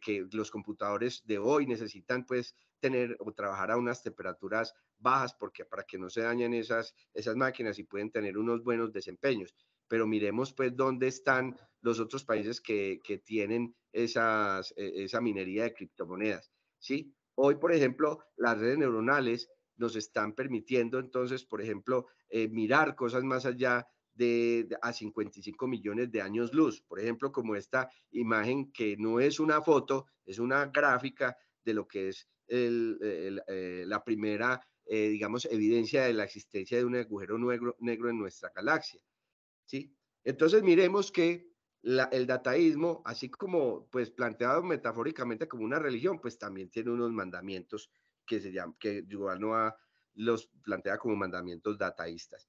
que los computadores de hoy necesitan pues tener o trabajar a unas temperaturas bajas porque para que no se dañen esas, esas máquinas y pueden tener unos buenos desempeños pero miremos pues dónde están los otros países que, tienen esas, e, esa minería de criptomonedas. ¿sí? Hoy, por ejemplo, las redes neuronales nos están permitiendo entonces, por ejemplo, eh, mirar cosas más allá de, a 55 millones de años luz. Por ejemplo, como esta imagen que no es una foto, es una gráfica de lo que es eh, la primera, eh, digamos, evidencia de la existencia de un agujero negro, negro en nuestra galaxia. Entonces miremos que el dataísmo, así como pues planteado metafóricamente como una religión, pues también tiene unos mandamientos que se llaman, que los plantea como mandamientos dataístas.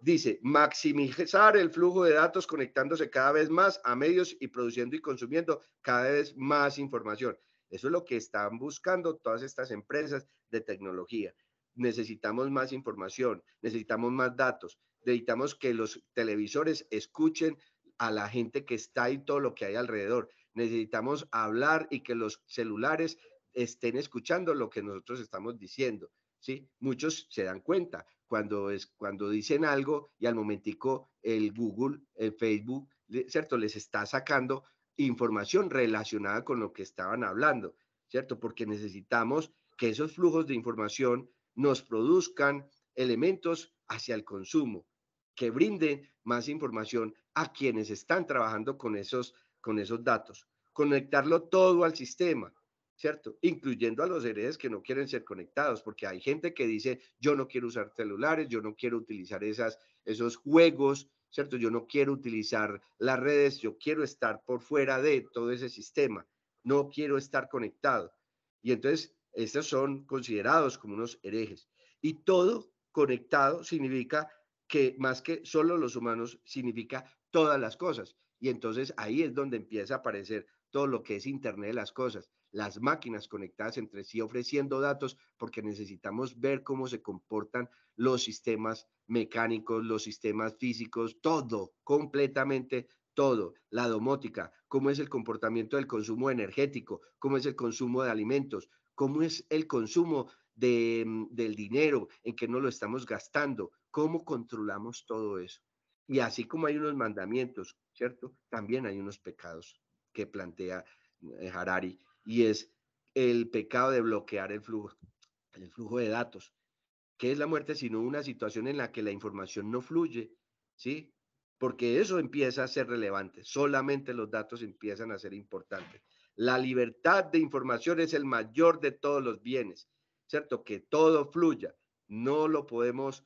Dice, maximizar el flujo de datos conectándose cada vez más a medios y produciendo y consumiendo cada vez más información. Eso es lo que están buscando todas estas empresas de tecnología. Necesitamos más información, necesitamos más datos, necesitamos que los televisores escuchen a la gente que está y todo lo que hay alrededor. Necesitamos hablar y que los celulares estén escuchando lo que nosotros estamos diciendo. ¿sí? Muchos se dan cuenta cuando, es, cuando dicen algo y al momentico el Google, el Facebook, ¿cierto? Les está sacando información relacionada con lo que estaban hablando, ¿cierto? Porque necesitamos que esos flujos de información nos produzcan elementos hacia el consumo, que brinden más información a quienes están trabajando con esos, con esos datos. Conectarlo todo al sistema, ¿cierto? Incluyendo a los heredes que no quieren ser conectados, porque hay gente que dice, yo no quiero usar celulares, yo no quiero utilizar esas, esos juegos, ¿cierto? Yo no quiero utilizar las redes, yo quiero estar por fuera de todo ese sistema, no quiero estar conectado. Y entonces, estos son considerados como unos herejes. Y todo conectado significa que más que solo los humanos significa todas las cosas. Y entonces ahí es donde empieza a aparecer todo lo que es Internet de las cosas, las máquinas conectadas entre sí ofreciendo datos, porque necesitamos ver cómo se comportan los sistemas mecánicos, los sistemas físicos, todo, completamente todo, la domótica, cómo es el comportamiento del consumo energético, cómo es el consumo de alimentos, cómo es el consumo mm, del dinero, en que no lo estamos gastando, ¿Cómo controlamos todo eso? Y así como hay unos mandamientos, ¿cierto? También hay unos pecados que plantea eh, Harari y es el pecado de bloquear el flujo, el flujo de datos. ¿Qué es la muerte sino una situación en la que la información no fluye, ¿sí? Porque eso empieza a ser relevante, solamente los datos empiezan a ser importantes. La libertad de información es el mayor de todos los bienes, ¿cierto? Que todo fluya, no lo podemos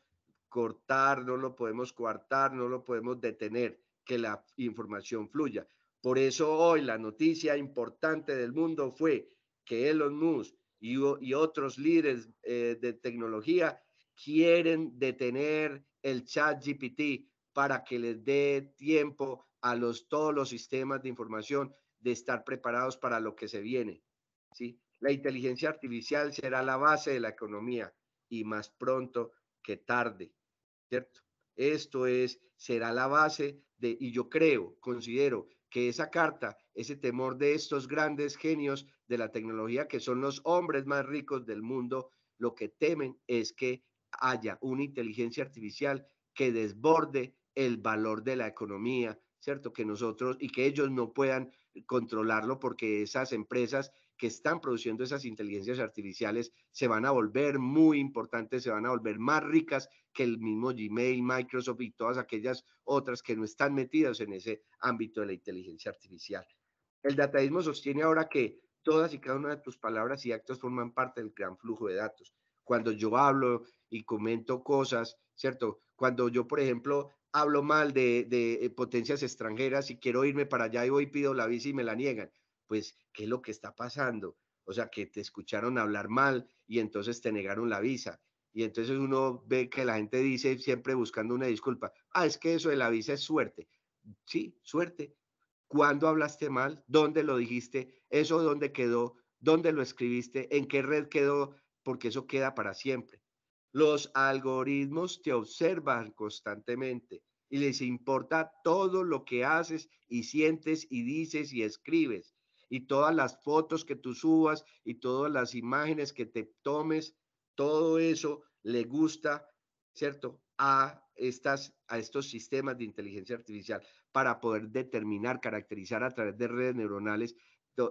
cortar, no lo podemos coartar, no lo podemos detener, que la información fluya. Por eso hoy la noticia importante del mundo fue que Elon Musk y, y otros líderes eh, de tecnología quieren detener el chat GPT para que les dé tiempo a los, todos los sistemas de información de estar preparados para lo que se viene. ¿sí? La inteligencia artificial será la base de la economía y más pronto que tarde. ¿cierto? Esto es, será la base de, y yo creo, considero que esa carta, ese temor de estos grandes genios de la tecnología, que son los hombres más ricos del mundo, lo que temen es que haya una inteligencia artificial que desborde el valor de la economía, ¿cierto? Que nosotros y que ellos no puedan controlarlo porque esas empresas que están produciendo esas inteligencias artificiales se van a volver muy importantes, se van a volver más ricas que el mismo Gmail, Microsoft y todas aquellas otras que no están metidas en ese ámbito de la inteligencia artificial. El dataísmo sostiene ahora que todas y cada una de tus palabras y actos forman parte del gran flujo de datos. Cuando yo hablo y comento cosas, ¿cierto? Cuando yo, por ejemplo, hablo mal de, eh, potencias extranjeras y quiero irme para allá y voy y pido la visa y me la niegan pues, ¿qué es lo que está pasando? O sea, que te escucharon hablar mal y entonces te negaron la visa. Y entonces uno ve que la gente dice siempre buscando una disculpa, ah, es que eso de la visa es suerte. Sí, suerte. ¿Cuándo hablaste mal? ¿Dónde lo dijiste? ¿Eso dónde quedó? ¿Dónde lo escribiste? ¿En qué red quedó? Porque eso queda para siempre. Los algoritmos te observan constantemente y les importa todo lo que haces y sientes y dices y escribes y todas las fotos que tú subas y todas las imágenes que te tomes, todo eso le gusta, ¿cierto? A, estas, a estos sistemas de inteligencia artificial para poder determinar, caracterizar a través de redes neuronales,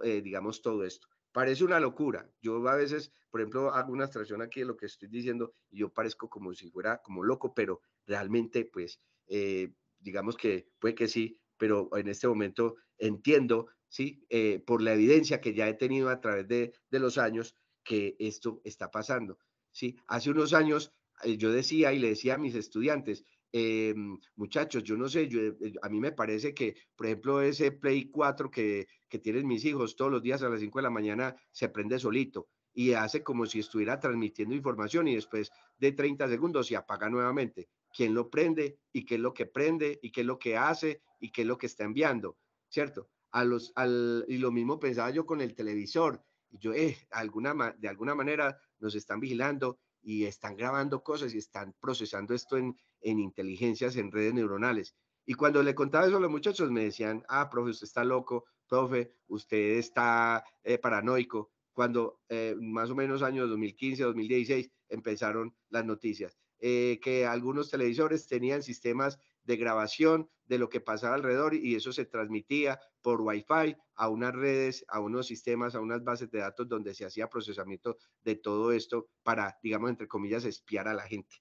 eh, digamos, todo esto. Parece una locura. Yo a veces, por ejemplo, hago una abstracción aquí de lo que estoy diciendo y yo parezco como si fuera como loco, pero realmente, pues, eh, digamos que puede que sí, pero en este momento entiendo, ¿sí? Eh, por la evidencia que ya he tenido a través de, los años, que esto está pasando, ¿sí? Hace unos años eh, yo decía y le decía a mis estudiantes, em, muchachos, yo no sé, eh, a mí me parece que, por ejemplo, ese Play 4 que, que tienen mis hijos todos los días a las 5 de la mañana se prende solito y hace como si estuviera transmitiendo información y después de 30 segundos se apaga nuevamente quién lo prende y qué es lo que prende y qué es lo que hace y qué es lo que está enviando, ¿cierto? A los, al, y lo mismo pensaba yo con el televisor. yo, eh, alguna, de alguna manera nos están vigilando y están grabando cosas y están procesando esto en, en inteligencias, en redes neuronales. Y cuando le contaba eso a los muchachos, me decían, ah, profe, usted está loco, profe, usted está eh, paranoico. Cuando eh, más o menos años 2015, 2016 empezaron las noticias. Eh, que algunos televisores tenían sistemas de grabación de lo que pasaba alrededor y eso se transmitía por Wi-Fi a unas redes, a unos sistemas, a unas bases de datos donde se hacía procesamiento de todo esto para, digamos, entre comillas, espiar a la gente.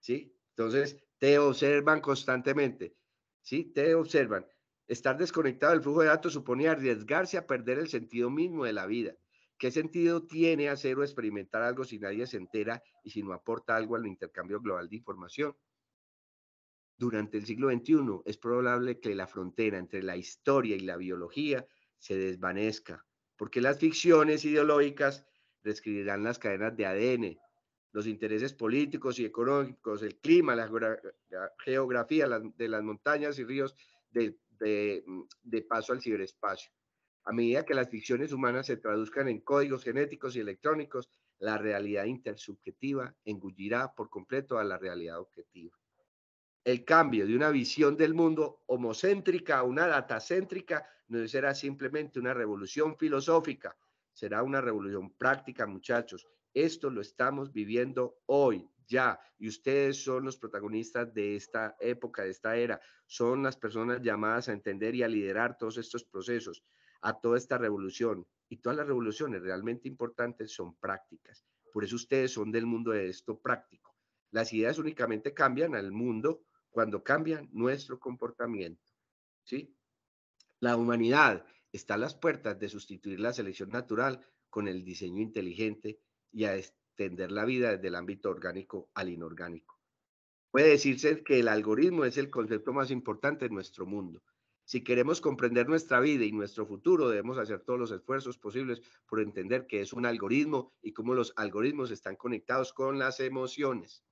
¿Sí? Entonces, te observan constantemente. ¿Sí? Te observan. Estar desconectado del flujo de datos suponía arriesgarse a perder el sentido mismo de la vida. ¿Qué sentido tiene hacer o experimentar algo si nadie se entera y si no aporta algo al intercambio global de información? Durante el siglo XXI es probable que la frontera entre la historia y la biología se desvanezca, porque las ficciones ideológicas describirán las cadenas de ADN, los intereses políticos y económicos, el clima, la, geografía de las montañas y ríos, de, de paso al ciberespacio. A medida que las ficciones humanas se traduzcan en códigos genéticos y electrónicos, la realidad intersubjetiva engullirá por completo a la realidad objetiva. El cambio de una visión del mundo homocéntrica a una datacéntrica no será simplemente una revolución filosófica, será una revolución práctica, muchachos. Esto lo estamos viviendo hoy, ya, y ustedes son los protagonistas de esta época, de esta era, son las personas llamadas a entender y a liderar todos estos procesos a toda esta revolución. Y todas las revoluciones realmente importantes son prácticas. Por eso ustedes son del mundo de esto práctico. Las ideas únicamente cambian al mundo cuando cambian nuestro comportamiento. ¿sí? La humanidad está a las puertas de sustituir la selección natural con el diseño inteligente y a extender la vida desde el ámbito orgánico al inorgánico. Puede decirse que el algoritmo es el concepto más importante en nuestro mundo. Si queremos comprender nuestra vida y nuestro futuro, debemos hacer todos los esfuerzos posibles por entender que es un algoritmo y cómo los algoritmos están conectados con las emociones.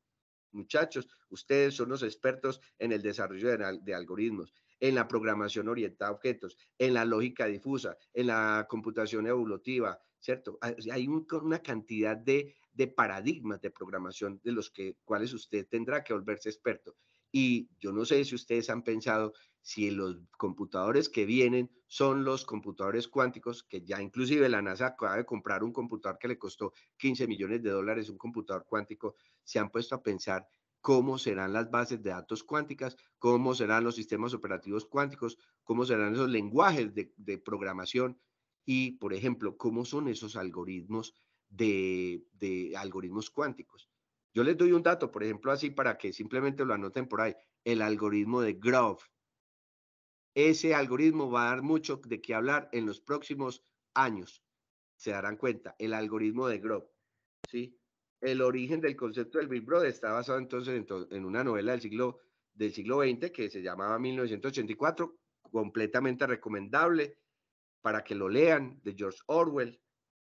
Muchachos, ustedes son los expertos en el desarrollo de, algoritmos, en la programación orientada a objetos, en la lógica difusa, en la computación evolutiva, ¿cierto? Ah, hay una cantidad de, paradigmas de programación de los que, cuales usted tendrá que volverse experto. Y yo no sé si ustedes han pensado si los computadores que vienen son los computadores cuánticos, que ya inclusive la NASA acaba de comprar un computador que le costó 15 millones de dólares, un computador cuántico, se han puesto a pensar cómo serán las bases de datos cuánticas, cómo serán los sistemas operativos cuánticos, cómo serán esos lenguajes de, programación y, por ejemplo, cómo son esos algoritmos de algoritmos cuánticos. Yo les doy un dato, por ejemplo, así para que simplemente lo anoten por ahí. El algoritmo de Grove. Ese algoritmo va a dar mucho de qué hablar en los próximos años. Se darán cuenta, el algoritmo de Grove. ¿sí? El origen del concepto del Big Brother está basado entonces en, una novela del siglo, del siglo XX que se llamaba 1984, completamente recomendable para que lo lean, de George Orwell.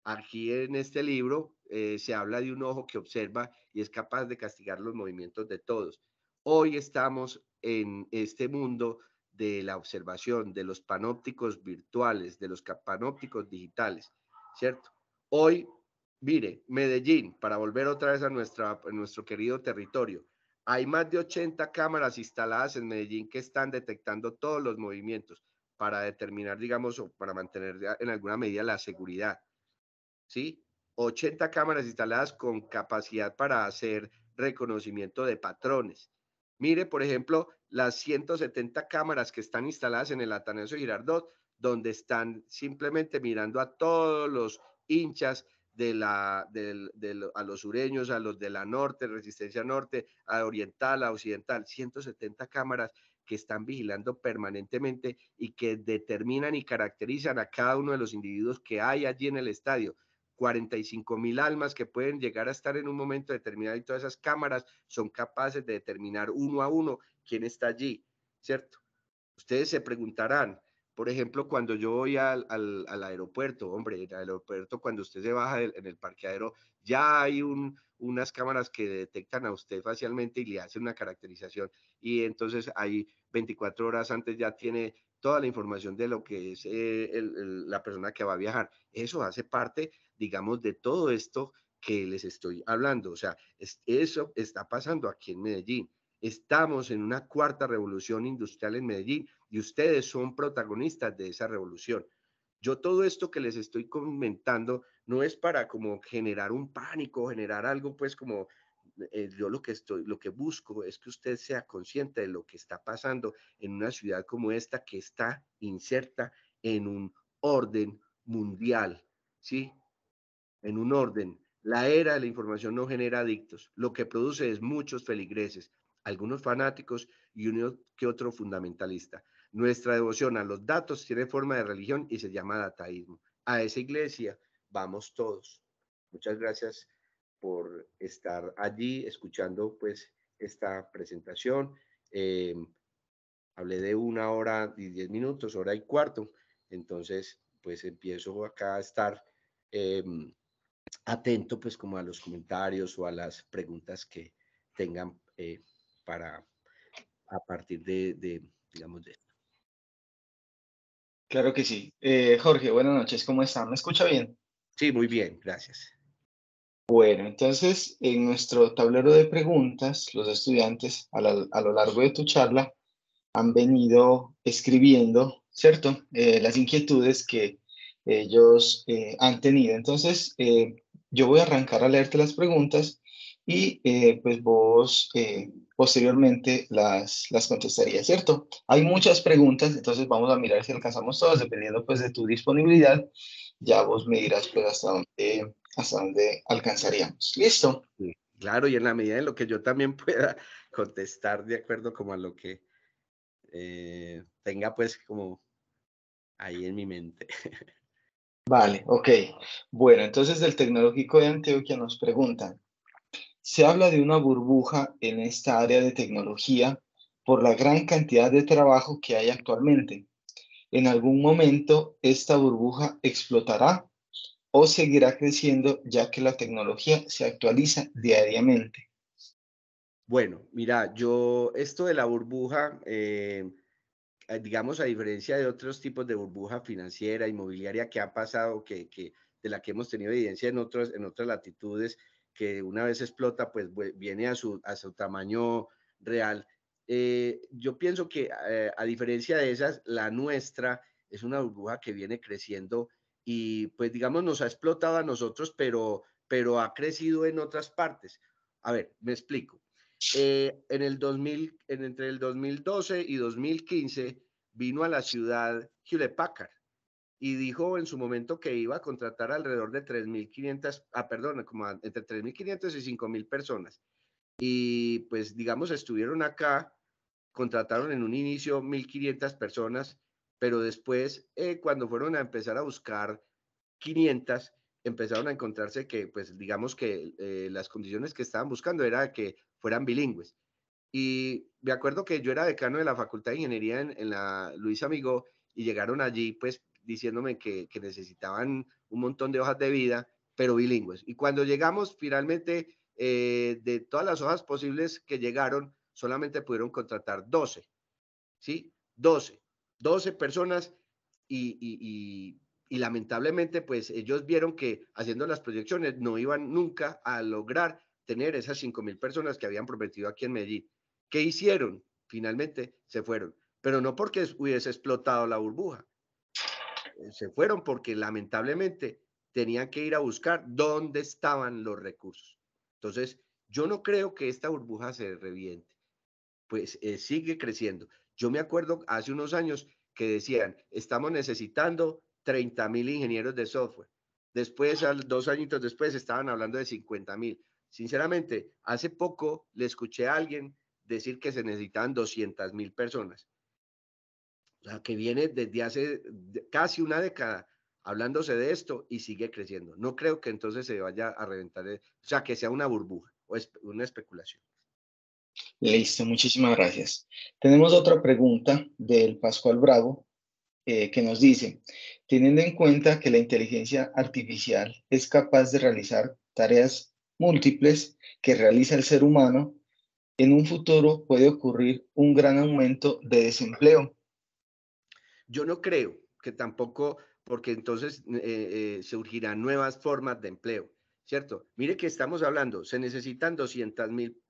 Aquí en este libro eh, se habla de un ojo que observa y es capaz de castigar los movimientos de todos. Hoy estamos en este mundo de la observación, de los panópticos virtuales, de los panópticos digitales, ¿cierto? Hoy, mire, Medellín, para volver otra vez a, a nuestro querido territorio, hay más de 80 cámaras instaladas en Medellín que están detectando todos los movimientos para determinar, digamos, o para mantener en alguna medida la seguridad. ¿sí? 80 cámaras instaladas con capacidad para hacer reconocimiento de patrones. Mire, por ejemplo, las 170 cámaras que están instaladas en el Atanasio Girardot, donde están simplemente mirando a todos los hinchas de la, a los sureños, a los de la norte, resistencia norte, a oriental, a occidental, 170 cámaras que están vigilando permanentemente y que determinan y caracterizan a cada uno de los individuos que hay allí en el estadio. 45 mil almas que pueden llegar a estar en un momento determinado y todas esas cámaras son capaces de determinar uno a uno quién está allí, ¿cierto? Ustedes se preguntarán, por ejemplo, cuando yo voy al, al, aeropuerto, hombre, en el aeropuerto, cuando usted se baja en el parqueadero, ya hay un, unas cámaras que detectan a usted facialmente y le hacen una caracterización. Y entonces ahí 24 horas antes ya tiene toda la información de lo que es eh, la persona que va a viajar. Eso hace parte digamos, de todo esto que les estoy hablando. O sea, eso está pasando aquí en Medellín. Estamos en una cuarta revolución industrial en Medellín y ustedes son protagonistas de esa revolución. Yo todo esto que les estoy comentando no es para como generar un pánico, generar algo pues como eh, yo lo que estoy, lo que busco es que usted sea consciente de lo que está pasando en una ciudad como esta que está inserta en un orden mundial, ¿sí? en un orden. La era de la información no genera adictos, lo que produce es muchos feligreses, algunos fanáticos y uno que otro fundamentalista. Nuestra devoción a los datos tiene forma de religión y se llama dataísmo. A esa iglesia vamos todos. Muchas gracias por estar allí escuchando pues esta presentación. Eh, hablé de una hora y diez minutos, hora y cuarto. Entonces, pues empiezo acá a estar em, atento pues como a los comentarios o a las preguntas que tengan eh, para a partir de, digamos, de Claro que sí. Eh, Jorge, buenas noches, ¿cómo está? ¿Me escucha bien? Sí, muy bien, gracias. Bueno, entonces en nuestro tablero de preguntas, los estudiantes a, lo largo de tu charla han venido escribiendo, ¿cierto? Eh, las inquietudes que ellos eh, han tenido. Entonces, eh, yo voy a arrancar a leerte las preguntas y eh, pues vos posteriormente las, las contestarías, ¿cierto? Hay muchas preguntas, entonces vamos a mirar si alcanzamos todas, dependiendo pues de tu disponibilidad, ya vos me dirás pues hasta dónde, hasta dónde alcanzaríamos. ¿Listo? Claro, y en la medida en lo que yo también pueda contestar de acuerdo como a lo que tenga pues como ahí en mi mente. Vale, ok. Bueno, entonces del tecnológico de Antioquia nos preguntan, se habla de una burbuja en esta área de tecnología por la gran cantidad de trabajo que hay actualmente. ¿En algún momento esta burbuja explotará o seguirá creciendo ya que la tecnología se actualiza diariamente? Bueno, mira, yo esto de la burbuja... Eh, eh, digamos, a diferencia de otros tipos de burbuja financiera, inmobiliaria que ha pasado, que, de la que hemos tenido evidencia en, otros, en otras latitudes, que una vez explota, pues viene a su, su tamaño real. Eh, yo pienso que eh, a diferencia de esas, la nuestra es una burbuja que viene creciendo y pues digamos nos ha explotado a nosotros, pero, pero ha crecido en otras partes. A ver, me explico. Eh, en el 2000, entre el 2012 y 2015 vino a la ciudad Hewlett y dijo en su momento que iba a contratar alrededor de 3.500, ah, perdón, como entre 3.500 y 5.000 personas. Y pues, digamos, estuvieron acá, contrataron en un inicio 1.500 personas, pero después, eh, cuando fueron a empezar a buscar 500, empezaron a encontrarse que, pues, digamos que eh, las condiciones que estaban buscando era que fueran bilingües. Y me acuerdo que yo era decano de la Facultad de Ingeniería en, la Luis Amigo y llegaron allí pues diciéndome que, necesitaban un montón de hojas de vida, pero bilingües. Y cuando llegamos, finalmente, eh, de todas las hojas posibles que llegaron, solamente pudieron contratar 12, ¿sí? 12, 12 personas y lamentablemente pues ellos vieron que haciendo las proyecciones no iban nunca a lograr tener esas mil personas que habían prometido aquí en Medellín. ¿Qué hicieron? Finalmente se fueron, pero no porque hubiese explotado la burbuja. Eh, se fueron porque lamentablemente tenían que ir a buscar dónde estaban los recursos. Entonces, yo no creo que esta burbuja se reviente, pues eh, sigue creciendo. Yo me acuerdo hace unos años que decían, estamos necesitando 30 mil ingenieros de software. Después, dos añitos después, estaban hablando de 50 mil. Sinceramente, hace poco le escuché a alguien decir que se necesitan 200 mil personas. O sea, que viene desde hace casi una década hablándose de esto y sigue creciendo. No creo que entonces se vaya a reventar, eh, o sea, que sea una burbuja o una especulación. Listo, muchísimas gracias. Tenemos otra pregunta del Pascual Bravo eh, que nos dice, teniendo en cuenta que la inteligencia artificial es capaz de realizar tareas múltiples que realiza el ser humano, en un futuro puede ocurrir un gran aumento de desempleo. Yo no creo que tampoco, porque entonces eh, eh, surgirán nuevas formas de empleo, ¿cierto? Mire que estamos hablando, se necesitan 200 mil,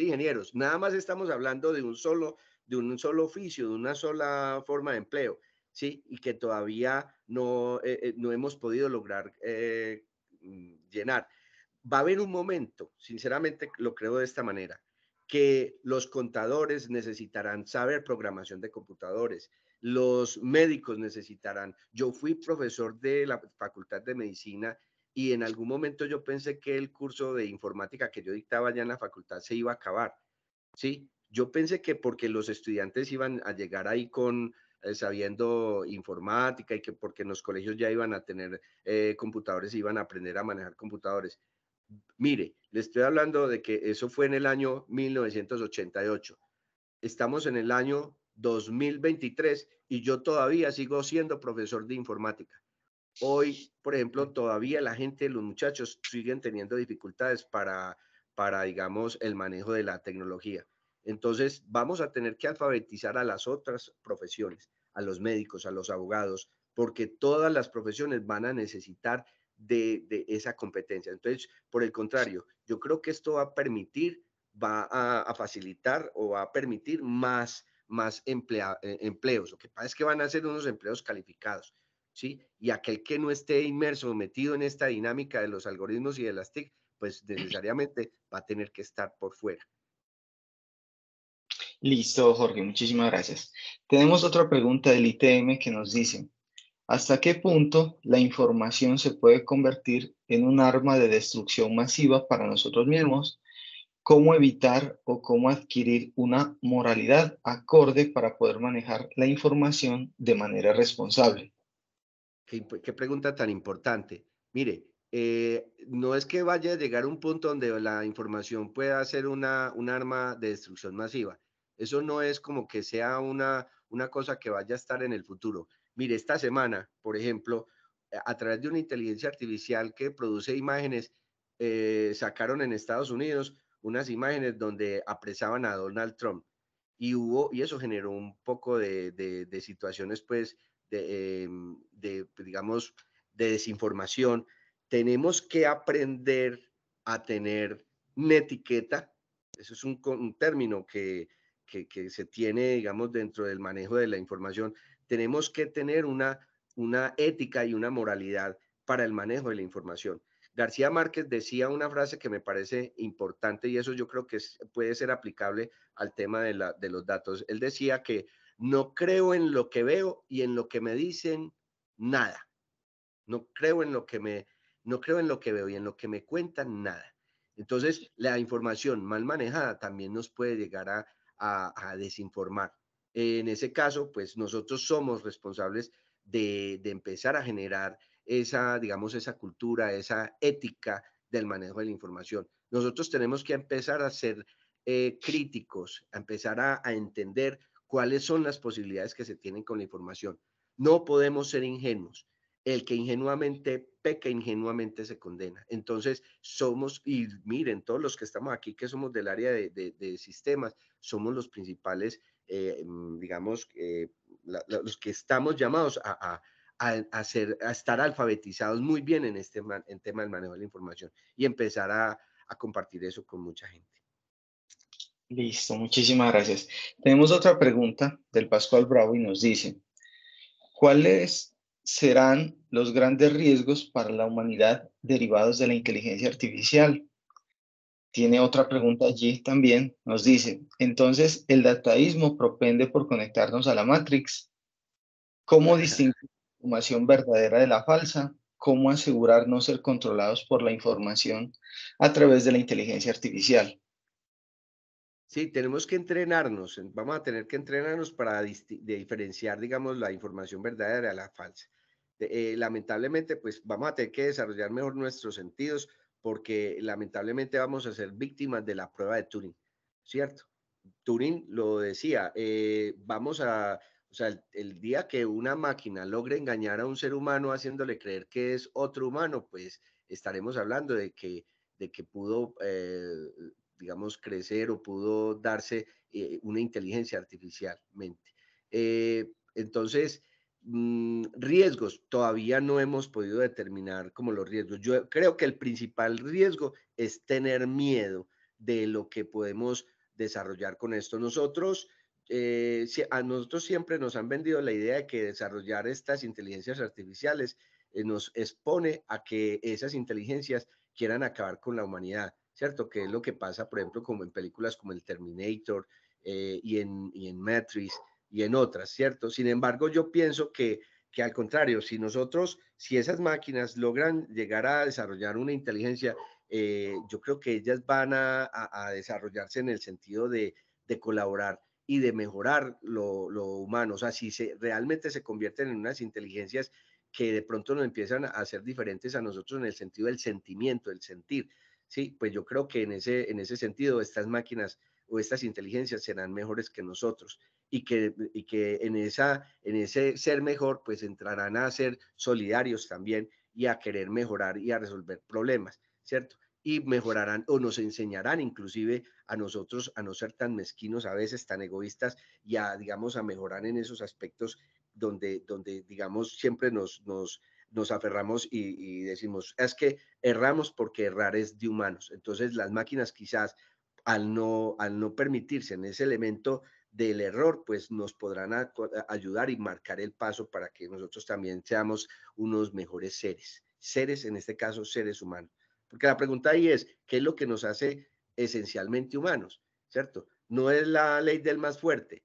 ingenieros, nada más estamos hablando de un solo, de un solo oficio, de una sola forma de empleo, ¿sí? Y que todavía no, eh, no hemos podido lograr llenar va a haber un momento, sinceramente lo creo de esta manera, que los contadores necesitarán saber programación de computadores, los médicos necesitarán. Yo fui profesor de la Facultad de Medicina y en algún momento yo pensé que el curso de informática que yo dictaba ya en la facultad se iba a acabar. Sí, yo pensé que porque los estudiantes iban a llegar ahí con eh, sabiendo informática y que porque en los colegios ya iban a tener eh, computadores, iban a aprender a manejar computadores. Mire, le estoy hablando de que eso fue en el año 1988. Estamos en el año 2023 y yo todavía sigo siendo profesor de informática. Hoy, por ejemplo, todavía la gente, los muchachos siguen teniendo dificultades para, para digamos, el manejo de la tecnología. Entonces, vamos a tener que alfabetizar a las otras profesiones, a los médicos, a los abogados, porque todas las profesiones van a necesitar de, esa competencia. Entonces, por el contrario, yo creo que esto va a permitir, va a, facilitar o va a permitir más, más eh, empleos. Lo que pasa es que van a ser unos empleos calificados. ¿Sí? Y aquel que no esté inmerso, metido en esta dinámica de los algoritmos y de las TIC, pues necesariamente va a tener que estar por fuera. Listo, Jorge, muchísimas gracias. Tenemos otra pregunta del ITM que nos dice, hasta qué punto la información se puede convertir en un arma de destrucción masiva para nosotros mismos, cómo evitar o cómo adquirir una moralidad acorde para poder manejar la información de manera responsable. Qué, pregunta tan importante. Mire, eh, no es que vaya a llegar un punto donde la información pueda ser una, un arma de destrucción masiva. Eso no es como que sea una cosa que vaya a estar en el futuro Mire, esta semana, por ejemplo, eh, a través de una inteligencia artificial que produce imágenes, eh, sacaron en Estados Unidos unas imágenes donde apresaban a Donald Trump y hubo, y eso generó un poco de, situaciones, pues, de, em, pues, digamos, de desinformación. Tenemos que aprender a tener una etiqueta. eso es un, término que, que se tiene, digamos, dentro del manejo de la información, tenemos que tener una, una ética y una moralidad para el manejo de la información. García Márquez decía una frase que me parece importante y eso yo creo que puede ser aplicable al tema de, la, de los datos. Él decía que no creo en lo que veo y en lo que me dicen nada. No creo en lo que me no creo en lo que veo y en lo que me cuentan nada. Entonces, la información mal manejada también nos puede llegar a desinformar en ese caso, pues nosotros somos responsables de, empezar a generar esa, digamos, esa cultura, esa ética del manejo de la información. Nosotros tenemos que empezar a ser eh, críticos, a empezar a, entender cuáles son las posibilidades que se tienen con la información. No podemos ser ingenuos. El que ingenuamente peca, ingenuamente se condena. Entonces, somos, y miren, todos los que estamos aquí, que somos del área de, de sistemas, somos los principales eh, mm, digamos, eh, los que estamos llamados a, hacer, estar alfabetizados muy bien en este tema del manejo de la información y empezar a, compartir eso con mucha gente. Listo, muchísimas gracias. Tenemos otra pregunta del Pascual Bravo y nos dice, ¿cuáles serán los grandes riesgos para la humanidad derivados de la inteligencia artificial? tiene otra pregunta allí también, nos dice, entonces, ¿el dataísmo propende por conectarnos a la Matrix? ¿Cómo distinguir la información verdadera de la falsa? ¿Cómo asegurarnos no ser controlados por la información a través de la inteligencia artificial? Sí, tenemos que entrenarnos, vamos a tener que entrenarnos para diferenciar, digamos, la información verdadera de la falsa. Eh, lamentablemente, pues vamos a tener que desarrollar mejor nuestros sentidos, porque lamentablemente vamos a ser víctimas de la prueba de Turing, ¿cierto? Turing lo decía, eh, vamos a, o sea, el, día que una máquina logre engañar a un ser humano haciéndole creer que es otro humano, pues estaremos hablando de que, de que pudo, eh, digamos, crecer o pudo darse eh, una inteligencia artificialmente. entonces, Mm, riesgos, todavía no hemos podido determinar como los riesgos. Yo creo que el principal riesgo es tener miedo de lo que podemos desarrollar con esto. Nosotros, eh, a nosotros siempre nos han vendido la idea de que desarrollar estas inteligencias artificiales eh, nos expone a que esas inteligencias quieran acabar con la humanidad, ¿cierto? Que es lo que pasa, por ejemplo, como en películas como el Terminator eh, y en Matrix y en otras, ¿cierto? Sin embargo, yo pienso que, que al contrario, si nosotros, si esas máquinas logran llegar a desarrollar una inteligencia, eh, yo creo que ellas van a, desarrollarse en el sentido de, colaborar y de mejorar lo, lo, humano. O sea, si realmente se convierten en unas inteligencias que de pronto nos empiezan a hacer diferentes a nosotros en el sentido del sentimiento, el sentir. Sí, pues yo creo que en ese, en ese sentido estas máquinas o estas inteligencias serán mejores que nosotros y que, que en, esa, en ese ser mejor pues entrarán a ser solidarios también y a querer mejorar y a resolver problemas, ¿cierto? Y mejorarán o nos enseñarán inclusive a nosotros a no ser tan mezquinos a veces, tan egoístas y a, digamos, a mejorar en esos aspectos donde, donde digamos, siempre nos, nos, nos aferramos y, y, decimos, es que erramos porque errar es de humanos. Entonces las máquinas quizás al no, al no permitirse en ese elemento del error, pues nos podrán ayudar y marcar el paso para que nosotros también seamos unos mejores seres, seres, en este caso, seres humanos. Porque la pregunta ahí es, ¿qué es lo que nos hace esencialmente humanos? ¿Cierto? No es la ley del más fuerte.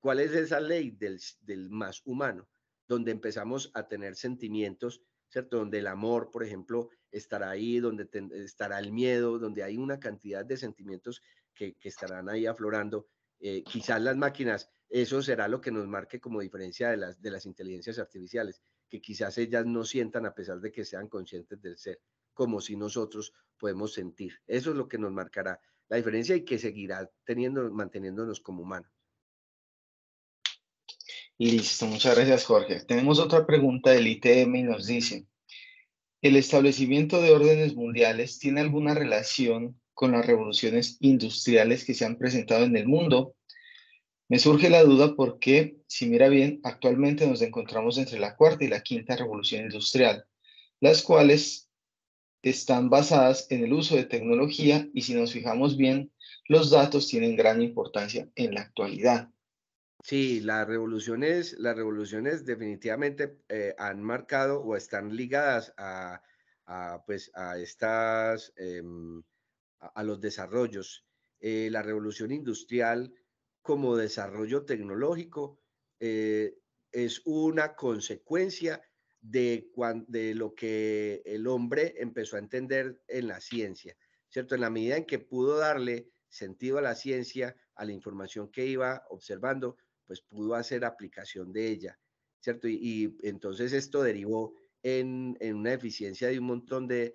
¿Cuál es esa ley del, del más humano? Donde empezamos a tener sentimientos ¿cierto? Donde el amor, por ejemplo, estará ahí, donde estará el miedo, donde hay una cantidad de sentimientos que, estarán ahí aflorando. Eh, quizás las máquinas, eso será lo que nos marque como diferencia de las, de las inteligencias artificiales, que quizás ellas no sientan a pesar de que sean conscientes del ser, como si nosotros podemos sentir. Eso es lo que nos marcará la diferencia y que seguirá teniendo, manteniéndonos como humanos. Listo, muchas gracias Jorge. Tenemos otra pregunta del ITM y nos dice, ¿el establecimiento de órdenes mundiales tiene alguna relación con las revoluciones industriales que se han presentado en el mundo? Me surge la duda porque, si mira bien, actualmente nos encontramos entre la cuarta y la quinta revolución industrial, las cuales están basadas en el uso de tecnología y si nos fijamos bien, los datos tienen gran importancia en la actualidad. Sí, las revoluciones, las revoluciones definitivamente eh, han marcado o están ligadas a, pues, a estas, em, a, los desarrollos. Eh, la revolución industrial como desarrollo tecnológico eh, es una consecuencia de, de lo que el hombre empezó a entender en la ciencia, ¿cierto? En la medida en que pudo darle sentido a la ciencia, a la información que iba observando, pues pudo hacer aplicación de ella, ¿cierto? Y, entonces esto derivó en, una eficiencia de un montón de,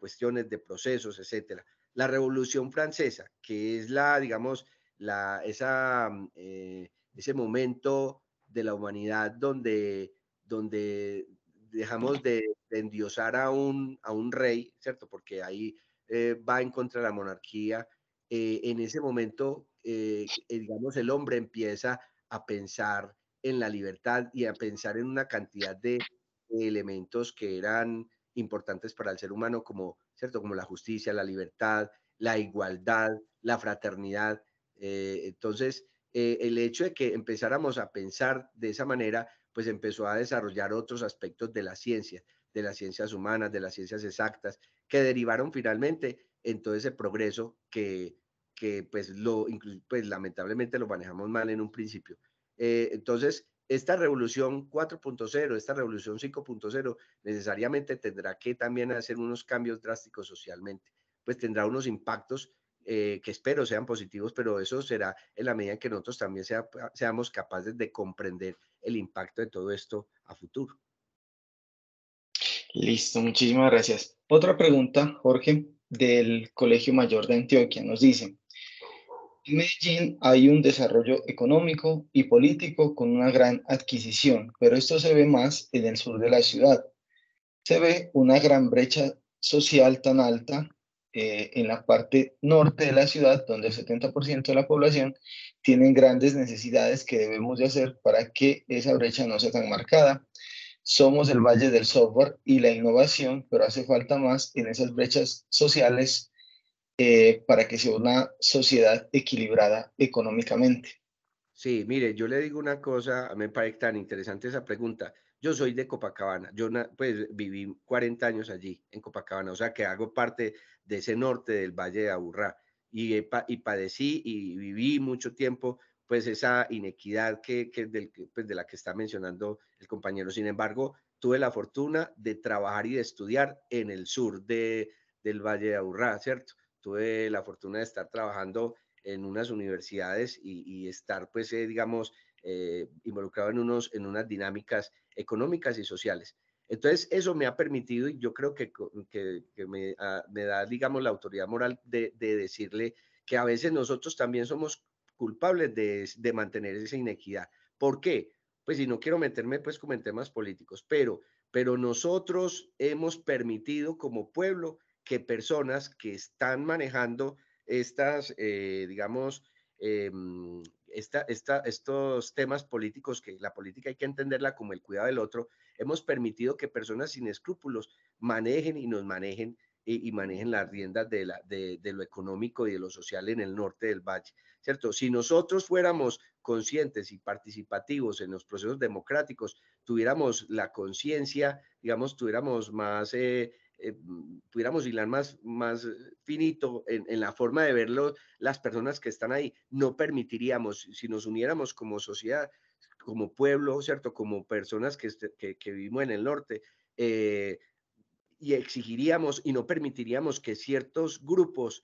cuestiones, de procesos, etcétera. La Revolución Francesa, que es la, digamos, la, esa, mm, eh, ese momento de la humanidad donde, donde dejamos de, endiosar a un, a un rey, ¿cierto? Porque ahí eh, va en contra de la monarquía. Eh, en ese momento eh, eh, digamos, el hombre empieza a pensar en la libertad y a pensar en una cantidad de, elementos que eran importantes para el ser humano, como, ¿cierto? como la justicia, la libertad, la igualdad, la fraternidad. Eh, entonces, el hecho de que empezáramos a pensar de esa manera, pues empezó a desarrollar otros aspectos de la ciencia, de las ciencias humanas, de las ciencias exactas, que derivaron finalmente en todo ese progreso que que pues, lo, pues lamentablemente lo manejamos mal en un principio. Eh, entonces, esta revolución 4.0, esta revolución 5.0, necesariamente tendrá que también hacer unos cambios drásticos socialmente, pues tendrá unos impactos eh, que espero sean positivos, pero eso será en la medida en que nosotros también seamos capaces de comprender el impacto de todo esto a futuro. Listo, muchísimas gracias. Otra pregunta, Jorge, del Colegio Mayor de Antioquia. Nos dice, en Medellín hay un desarrollo económico y político con una gran adquisición, pero esto se ve más en el sur de la ciudad. Se ve una gran brecha social tan alta eh, en la parte norte de la ciudad, donde el 70% de la población tiene grandes necesidades que debemos de hacer para que esa brecha no sea tan marcada. Somos el valle del software y la innovación, pero hace falta más en esas brechas sociales eh, para que sea una sociedad equilibrada económicamente. Sí, mire, yo le digo una cosa, me parece tan interesante esa pregunta. Yo soy de Copacabana, yo pues viví 40 años allí en Copacabana, o sea que hago parte de ese norte del Valle de Aburrá y, y padecí y viví mucho tiempo pues esa inequidad que, que del, pues, de la que está mencionando el compañero. Sin embargo, tuve la fortuna de trabajar y de estudiar en el sur de, del Valle de Aburrá, ¿cierto? tuve la fortuna de estar trabajando en unas universidades y, estar, pues, eh, digamos, eh, involucrado en, en unas dinámicas económicas y sociales. Entonces, eso me ha permitido y yo creo que, ah, me, da, digamos, la autoridad moral de, decirle que a veces nosotros también somos culpables de, mantener esa inequidad. ¿Por qué? Pues, si no quiero meterme, pues, como en temas políticos, pero, pero nosotros hemos permitido como pueblo que personas que están manejando estas, eh, digamos, em, esta, esta, estos temas políticos, que la política hay que entenderla como el cuidado del otro, hemos permitido que personas sin escrúpulos manejen y nos manejen y, manejen las riendas de, la, de, lo económico y de lo social en el norte del valle, ¿cierto? Si nosotros fuéramos conscientes y participativos en los procesos democráticos, tuviéramos la conciencia, digamos, tuviéramos más eh, eh, mm, pudiéramos hilar más, más eh, finito en, la forma de verlo, las personas que están ahí, no permitiríamos, si nos uniéramos como sociedad, como pueblo, ¿cierto? Como personas que, este, que, vivimos en el norte, eh, y exigiríamos y no permitiríamos que ciertos grupos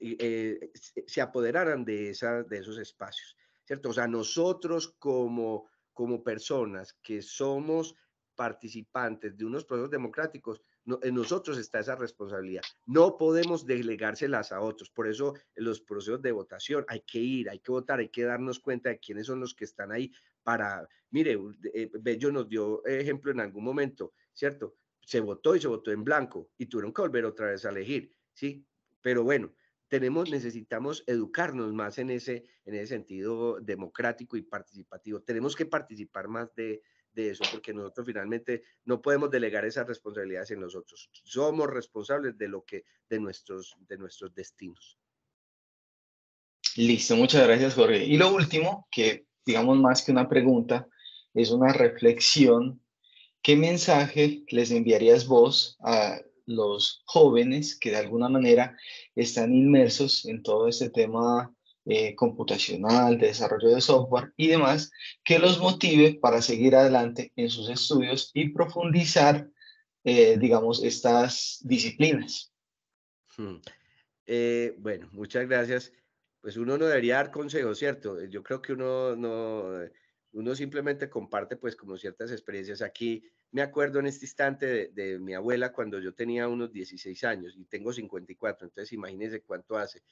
se apoderaran de, de esos espacios, ¿cierto? O sea, nosotros como, como personas que somos participantes de unos procesos democráticos, en nosotros está esa responsabilidad. No podemos delegárselas a otros. Por eso en los procesos de votación hay que ir, hay que votar, hay que darnos cuenta de quiénes son los que están ahí para, mire, eh, Bello nos dio ejemplo en algún momento, ¿cierto? Se votó y se votó en blanco y tuvieron que volver otra vez a elegir, ¿sí? Pero bueno, tenemos, necesitamos educarnos más en ese, en ese sentido democrático y participativo. Tenemos que participar más de, de eso, porque nosotros finalmente no podemos delegar esas responsabilidades en nosotros. Somos responsables de lo que, de nuestros, de nuestros destinos. Listo, muchas gracias, Jorge. Y lo último, que digamos más que una pregunta, es una reflexión. ¿Qué mensaje les enviarías vos a los jóvenes que de alguna manera están inmersos en todo este tema eh, computacional, de desarrollo de software y demás, que los motive para seguir adelante en sus estudios y profundizar, eh, digamos, estas disciplinas. Hmm. Eh, bueno, muchas gracias. Pues uno no debería dar consejos, ¿cierto? Yo creo que uno no, uno simplemente comparte pues como ciertas experiencias. Aquí me acuerdo en este instante de, de mi abuela cuando yo tenía unos 16 años y tengo 54, entonces imagínense cuánto hace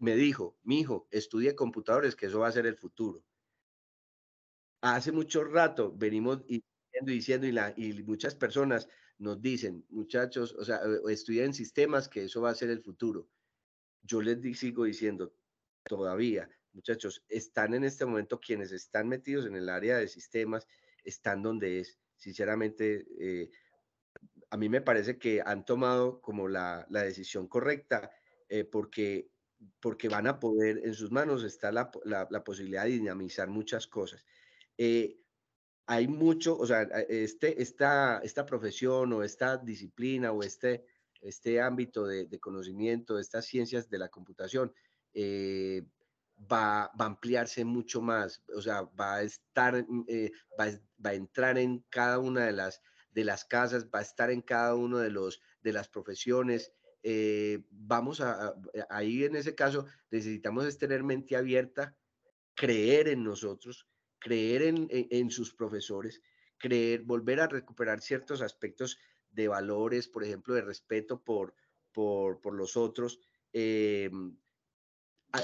me dijo, mi hijo, estudie computadores, que eso va a ser el futuro. Hace mucho rato venimos diciendo, diciendo y, la, y muchas personas nos dicen, muchachos, o sea, eh, estudien sistemas, que eso va a ser el futuro. Yo les sigo diciendo, todavía, muchachos, están en este momento quienes están metidos en el área de sistemas, están donde es. Sinceramente, eh, a mí me parece que han tomado como la, decisión correcta, eh, porque porque van a poder, en sus manos está la, la, posibilidad de dinamizar muchas cosas. Eh, hay mucho, o sea, eh, este, esta, esta profesión o esta disciplina o este, este ámbito de, de conocimiento, estas ciencias de la computación, eh, va, va, a ampliarse mucho más, o sea, va a estar, mm, va, va, a entrar en cada una de las, de las casas, va a estar en cada uno de los, de las profesiones, eh, vamos a, eh, ahí en ese caso necesitamos tener mente abierta, creer en nosotros, creer en, en, sus profesores, creer, volver a recuperar ciertos aspectos de valores, por ejemplo, de respeto por, por, los otros. Eh,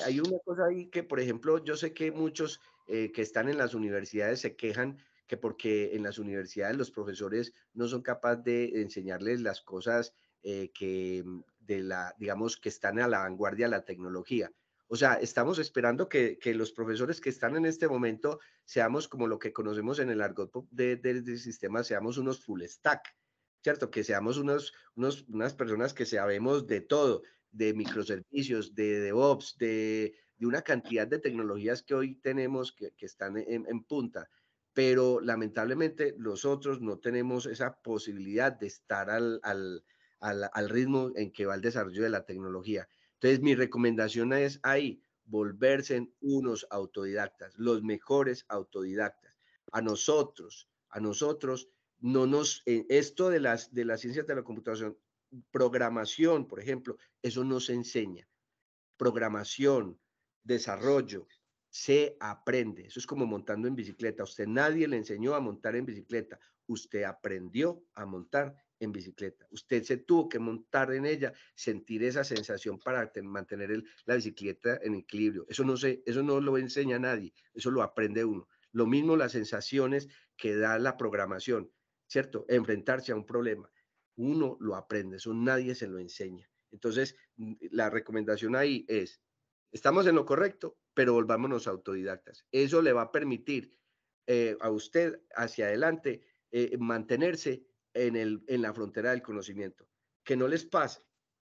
hay una cosa ahí que, por ejemplo, yo sé que muchos que están en las universidades se quejan que porque en las universidades los profesores no son capaces de enseñarles las cosas eh, que mm, de la, digamos, que están a la vanguardia de la tecnología. O sea, estamos esperando que, que, los profesores que están en este momento seamos como lo que conocemos en el argot del de, sistema, seamos unos full stack, ¿cierto? Que seamos unos, unos, unas personas que sabemos de todo, de microservicios, de DevOps, de, de una cantidad de tecnologías que hoy tenemos que, que están en, punta pero lamentablemente los otros no tenemos esa posibilidad de estar al, al, al, ritmo en que va el desarrollo de la tecnología. Entonces, mi recomendación es ahí, volverse unos autodidactas, los mejores autodidactas. A nosotros, a nosotros, no nos, eh, esto de las, de las ciencias de la computación, programación, por ejemplo, eso no se enseña. Programación, desarrollo, se aprende. Eso es como montando en bicicleta. Usted nadie le enseñó a montar en bicicleta. Usted aprendió a montar en bicicleta. Usted se tuvo que montar en ella, sentir esa sensación para mantener la bicicleta en equilibrio. Eso no, se, eso no lo enseña nadie, eso lo aprende uno. Lo mismo las sensaciones que da la programación, ¿cierto? Enfrentarse a un problema. Uno lo aprende, eso nadie se lo enseña. Entonces, mm, la recomendación ahí es, estamos en lo correcto, pero volvámonos autodidactas. Eso le va a permitir eh, a usted hacia adelante eh, mantenerse en, la frontera del conocimiento. Que no les pase,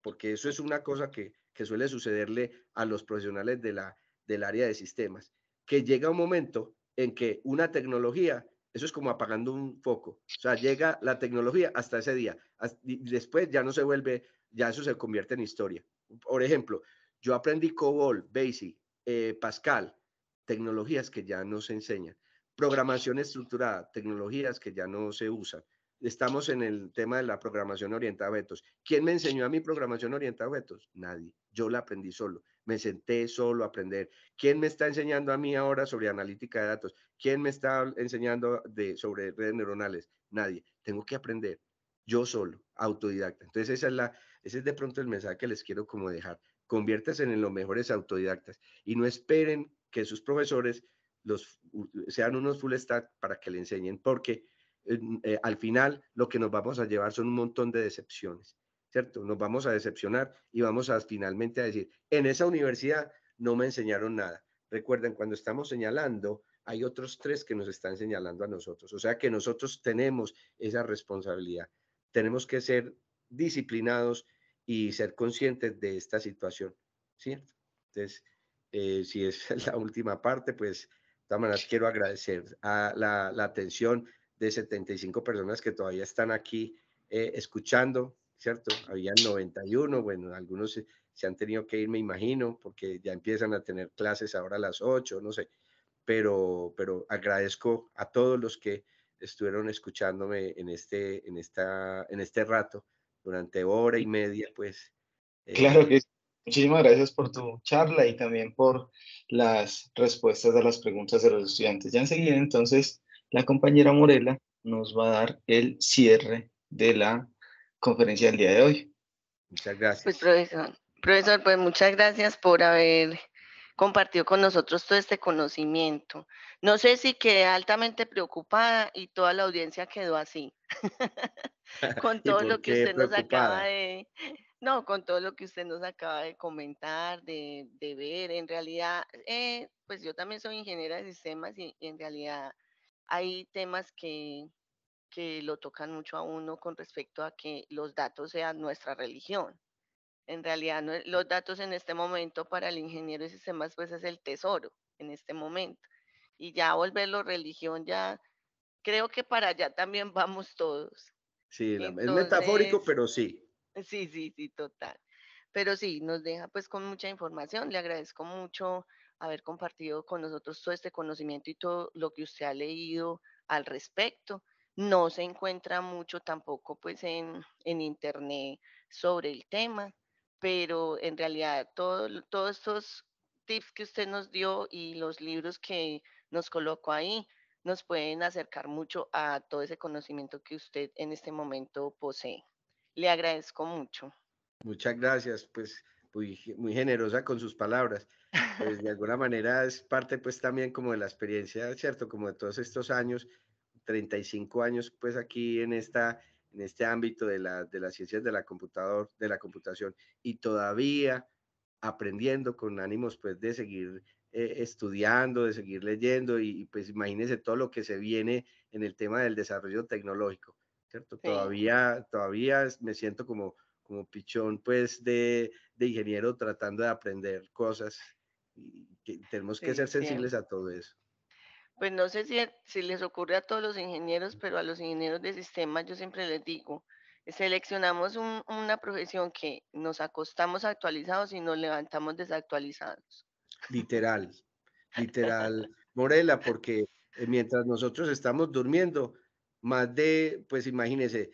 porque eso es una cosa que, suele sucederle a los profesionales de la, del área de sistemas, que llega un momento en que una tecnología, eso es como apagando un foco, o sea, llega la tecnología hasta ese día, después ya no se vuelve, ya eso se convierte en historia. Por ejemplo, yo aprendí COBOL, BASIC, eh, Pascal, tecnologías que ya no se enseñan, programación estructurada, tecnologías que ya no se usan, estamos en el tema de la programación orientada a objetos. ¿Quién me enseñó a mi programación orientada a objetos? Nadie. Yo la aprendí solo. Me senté solo a aprender. ¿Quién me está enseñando a mí ahora sobre analítica de datos? ¿Quién me está enseñando de, sobre redes neuronales? Nadie. Tengo que aprender yo solo, autodidacta. Entonces, esa es la, ese es de pronto el mensaje que les quiero como dejar. Conviértanse en los mejores autodidactas y no esperen que sus profesores los, sean unos full stack para que le enseñen, porque eh, al final lo que nos vamos a llevar son un montón de decepciones, ¿cierto? Nos vamos a decepcionar y vamos a finalmente a decir, en esa universidad no me enseñaron nada. Recuerden, cuando estamos señalando, hay otros tres que nos están señalando a nosotros. O sea que nosotros tenemos esa responsabilidad. Tenemos que ser disciplinados y ser conscientes de esta situación, ¿cierto? Entonces, eh, si es la última parte, pues de todas quiero agradecer a la atención de 75 personas que todavía están aquí eh, escuchando, ¿cierto? Había 91, bueno, algunos se, han tenido que ir, me imagino, porque ya empiezan a tener clases ahora a las 8, no sé, pero, pero agradezco a todos los que estuvieron escuchándome en este, en esta, en este rato, durante hora y media, pues. Claro eh, que Muchísimas gracias por tu charla y también por las respuestas a las preguntas de los estudiantes. Ya enseguida, entonces, la compañera Morela nos va a dar el cierre de la conferencia del día de hoy. Muchas pues, gracias. Pues profesor, pues muchas gracias por haber compartido con nosotros todo este conocimiento. No sé si quedé altamente preocupada y toda la audiencia quedó así. con todo lo que usted nos acaba de no, con todo lo que usted nos acaba de comentar, de, ver, en realidad, eh, pues yo también soy ingeniera de sistemas y en realidad hay temas que, lo tocan mucho a uno con respecto a que los datos sean nuestra religión. En realidad, los datos en este momento para el ingeniero de sistemas pues es el tesoro en este momento. Y ya volverlo religión, ya creo que para allá también vamos todos. Sí, es metafórico, pero sí. Sí, sí, sí, total. Pero sí, nos deja pues con mucha información. Le agradezco mucho haber compartido con nosotros todo este conocimiento y todo lo que usted ha leído al respecto. No se encuentra mucho tampoco pues en, en internet sobre el tema, pero en realidad todos todos estos tips que usted nos dio y los libros que nos colocó ahí nos pueden acercar mucho a todo ese conocimiento que usted en este momento posee. Le agradezco mucho. Muchas gracias, pues muy, muy generosa con sus palabras. Pues, de alguna manera es parte pues también como de la experiencia, ¿cierto? Como de todos estos años, 35 años pues aquí en, esta, en este ámbito de, de las ciencias de la, computador, de la computación y todavía aprendiendo con ánimos pues de seguir eh, estudiando, de seguir leyendo y, pues imagínense todo lo que se viene en el tema del desarrollo tecnológico, ¿cierto? Todavía, todavía me siento como como pichón, pues, de, de ingeniero tratando de aprender cosas que tenemos que ser sensibles a todo eso. Pues no sé si, si, les ocurre a todos los ingenieros, pero a los ingenieros de sistemas yo siempre les digo, seleccionamos una profesión que nos acostamos actualizados y nos levantamos desactualizados. Literal, literal, Morela, porque eh, mientras nosotros estamos durmiendo, más de, pues imagínense,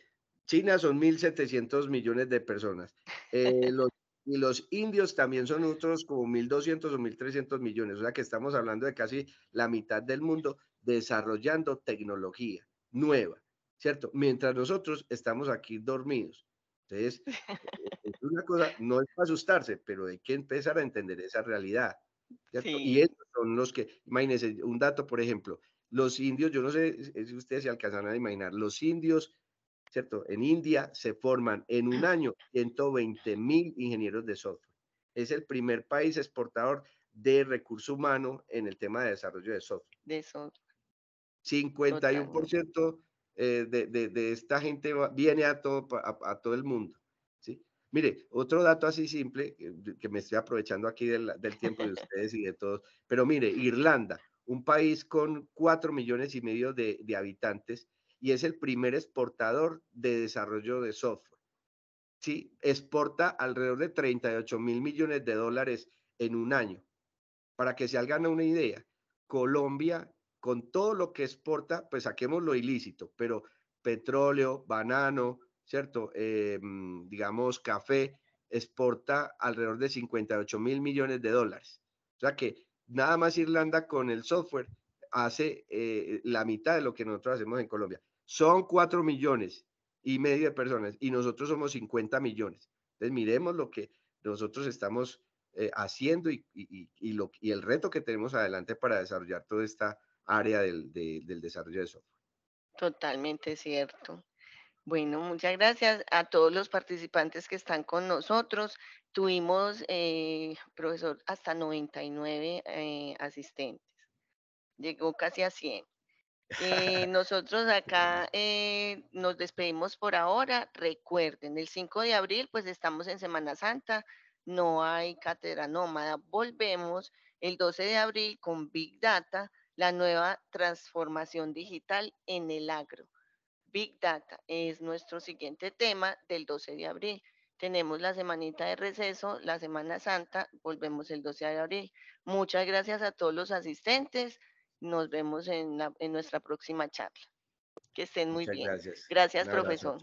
China son 1.700 millones de personas, eh, los y los indios también son otros como 1.200 o 1.300 millones, o sea que estamos hablando de casi la mitad del mundo desarrollando tecnología nueva, ¿cierto? Mientras nosotros estamos aquí dormidos. Entonces, es una cosa, no es para asustarse, pero hay que empezar a entender esa realidad. ¿cierto? Y ellos son los que, imagínense, un dato, por ejemplo, los indios, yo no sé si ustedes se alcanzan a imaginar, los indios ¿cierto? En India se forman en un ah. año 120 mil ingenieros de software. Es el primer país exportador de recurso humano en el tema de desarrollo de software. De software. 51% eh, de, de, de, esta gente viene a todo, a, todo el mundo. ¿sí? Mire, otro dato así simple, que me estoy aprovechando aquí del, del tiempo de ustedes y de todos, pero mire, Irlanda, un país con 4 millones y medio de, de habitantes, y es el primer exportador de desarrollo de software. ¿sí? Exporta alrededor de 38 mil millones de dólares en un año. Para que se hagan una idea, Colombia, con todo lo que exporta, pues saquemos lo ilícito, pero petróleo, banano, ¿cierto? Eh, mm, digamos, café, exporta alrededor de 58 mil millones de dólares. O sea que nada más Irlanda con el software hace eh, la mitad de lo que nosotros hacemos en Colombia son 4 millones y medio de personas y nosotros somos 50 millones. Entonces miremos lo que nosotros estamos eh, haciendo y, lo, y, el reto que tenemos adelante para desarrollar toda esta área del, desarrollo de software. Totalmente cierto. Bueno, muchas gracias a todos los participantes que están con nosotros. Tuvimos, eh, profesor, hasta 99 eh, asistentes. Llegó casi a 100. Eh, nosotros acá eh, nos despedimos por ahora. Recuerden, el 5 de abril pues estamos en Semana Santa, no hay cátedra nómada. Volvemos el 12 de abril con Big Data, la nueva transformación digital en el agro. Big Data es nuestro siguiente tema del 12 de abril. Tenemos la semanita de receso, la Semana Santa, volvemos el 12 de abril. Muchas gracias a todos los asistentes. Nos vemos en, nuestra próxima charla. Que estén muy bien. Gracias, profesor.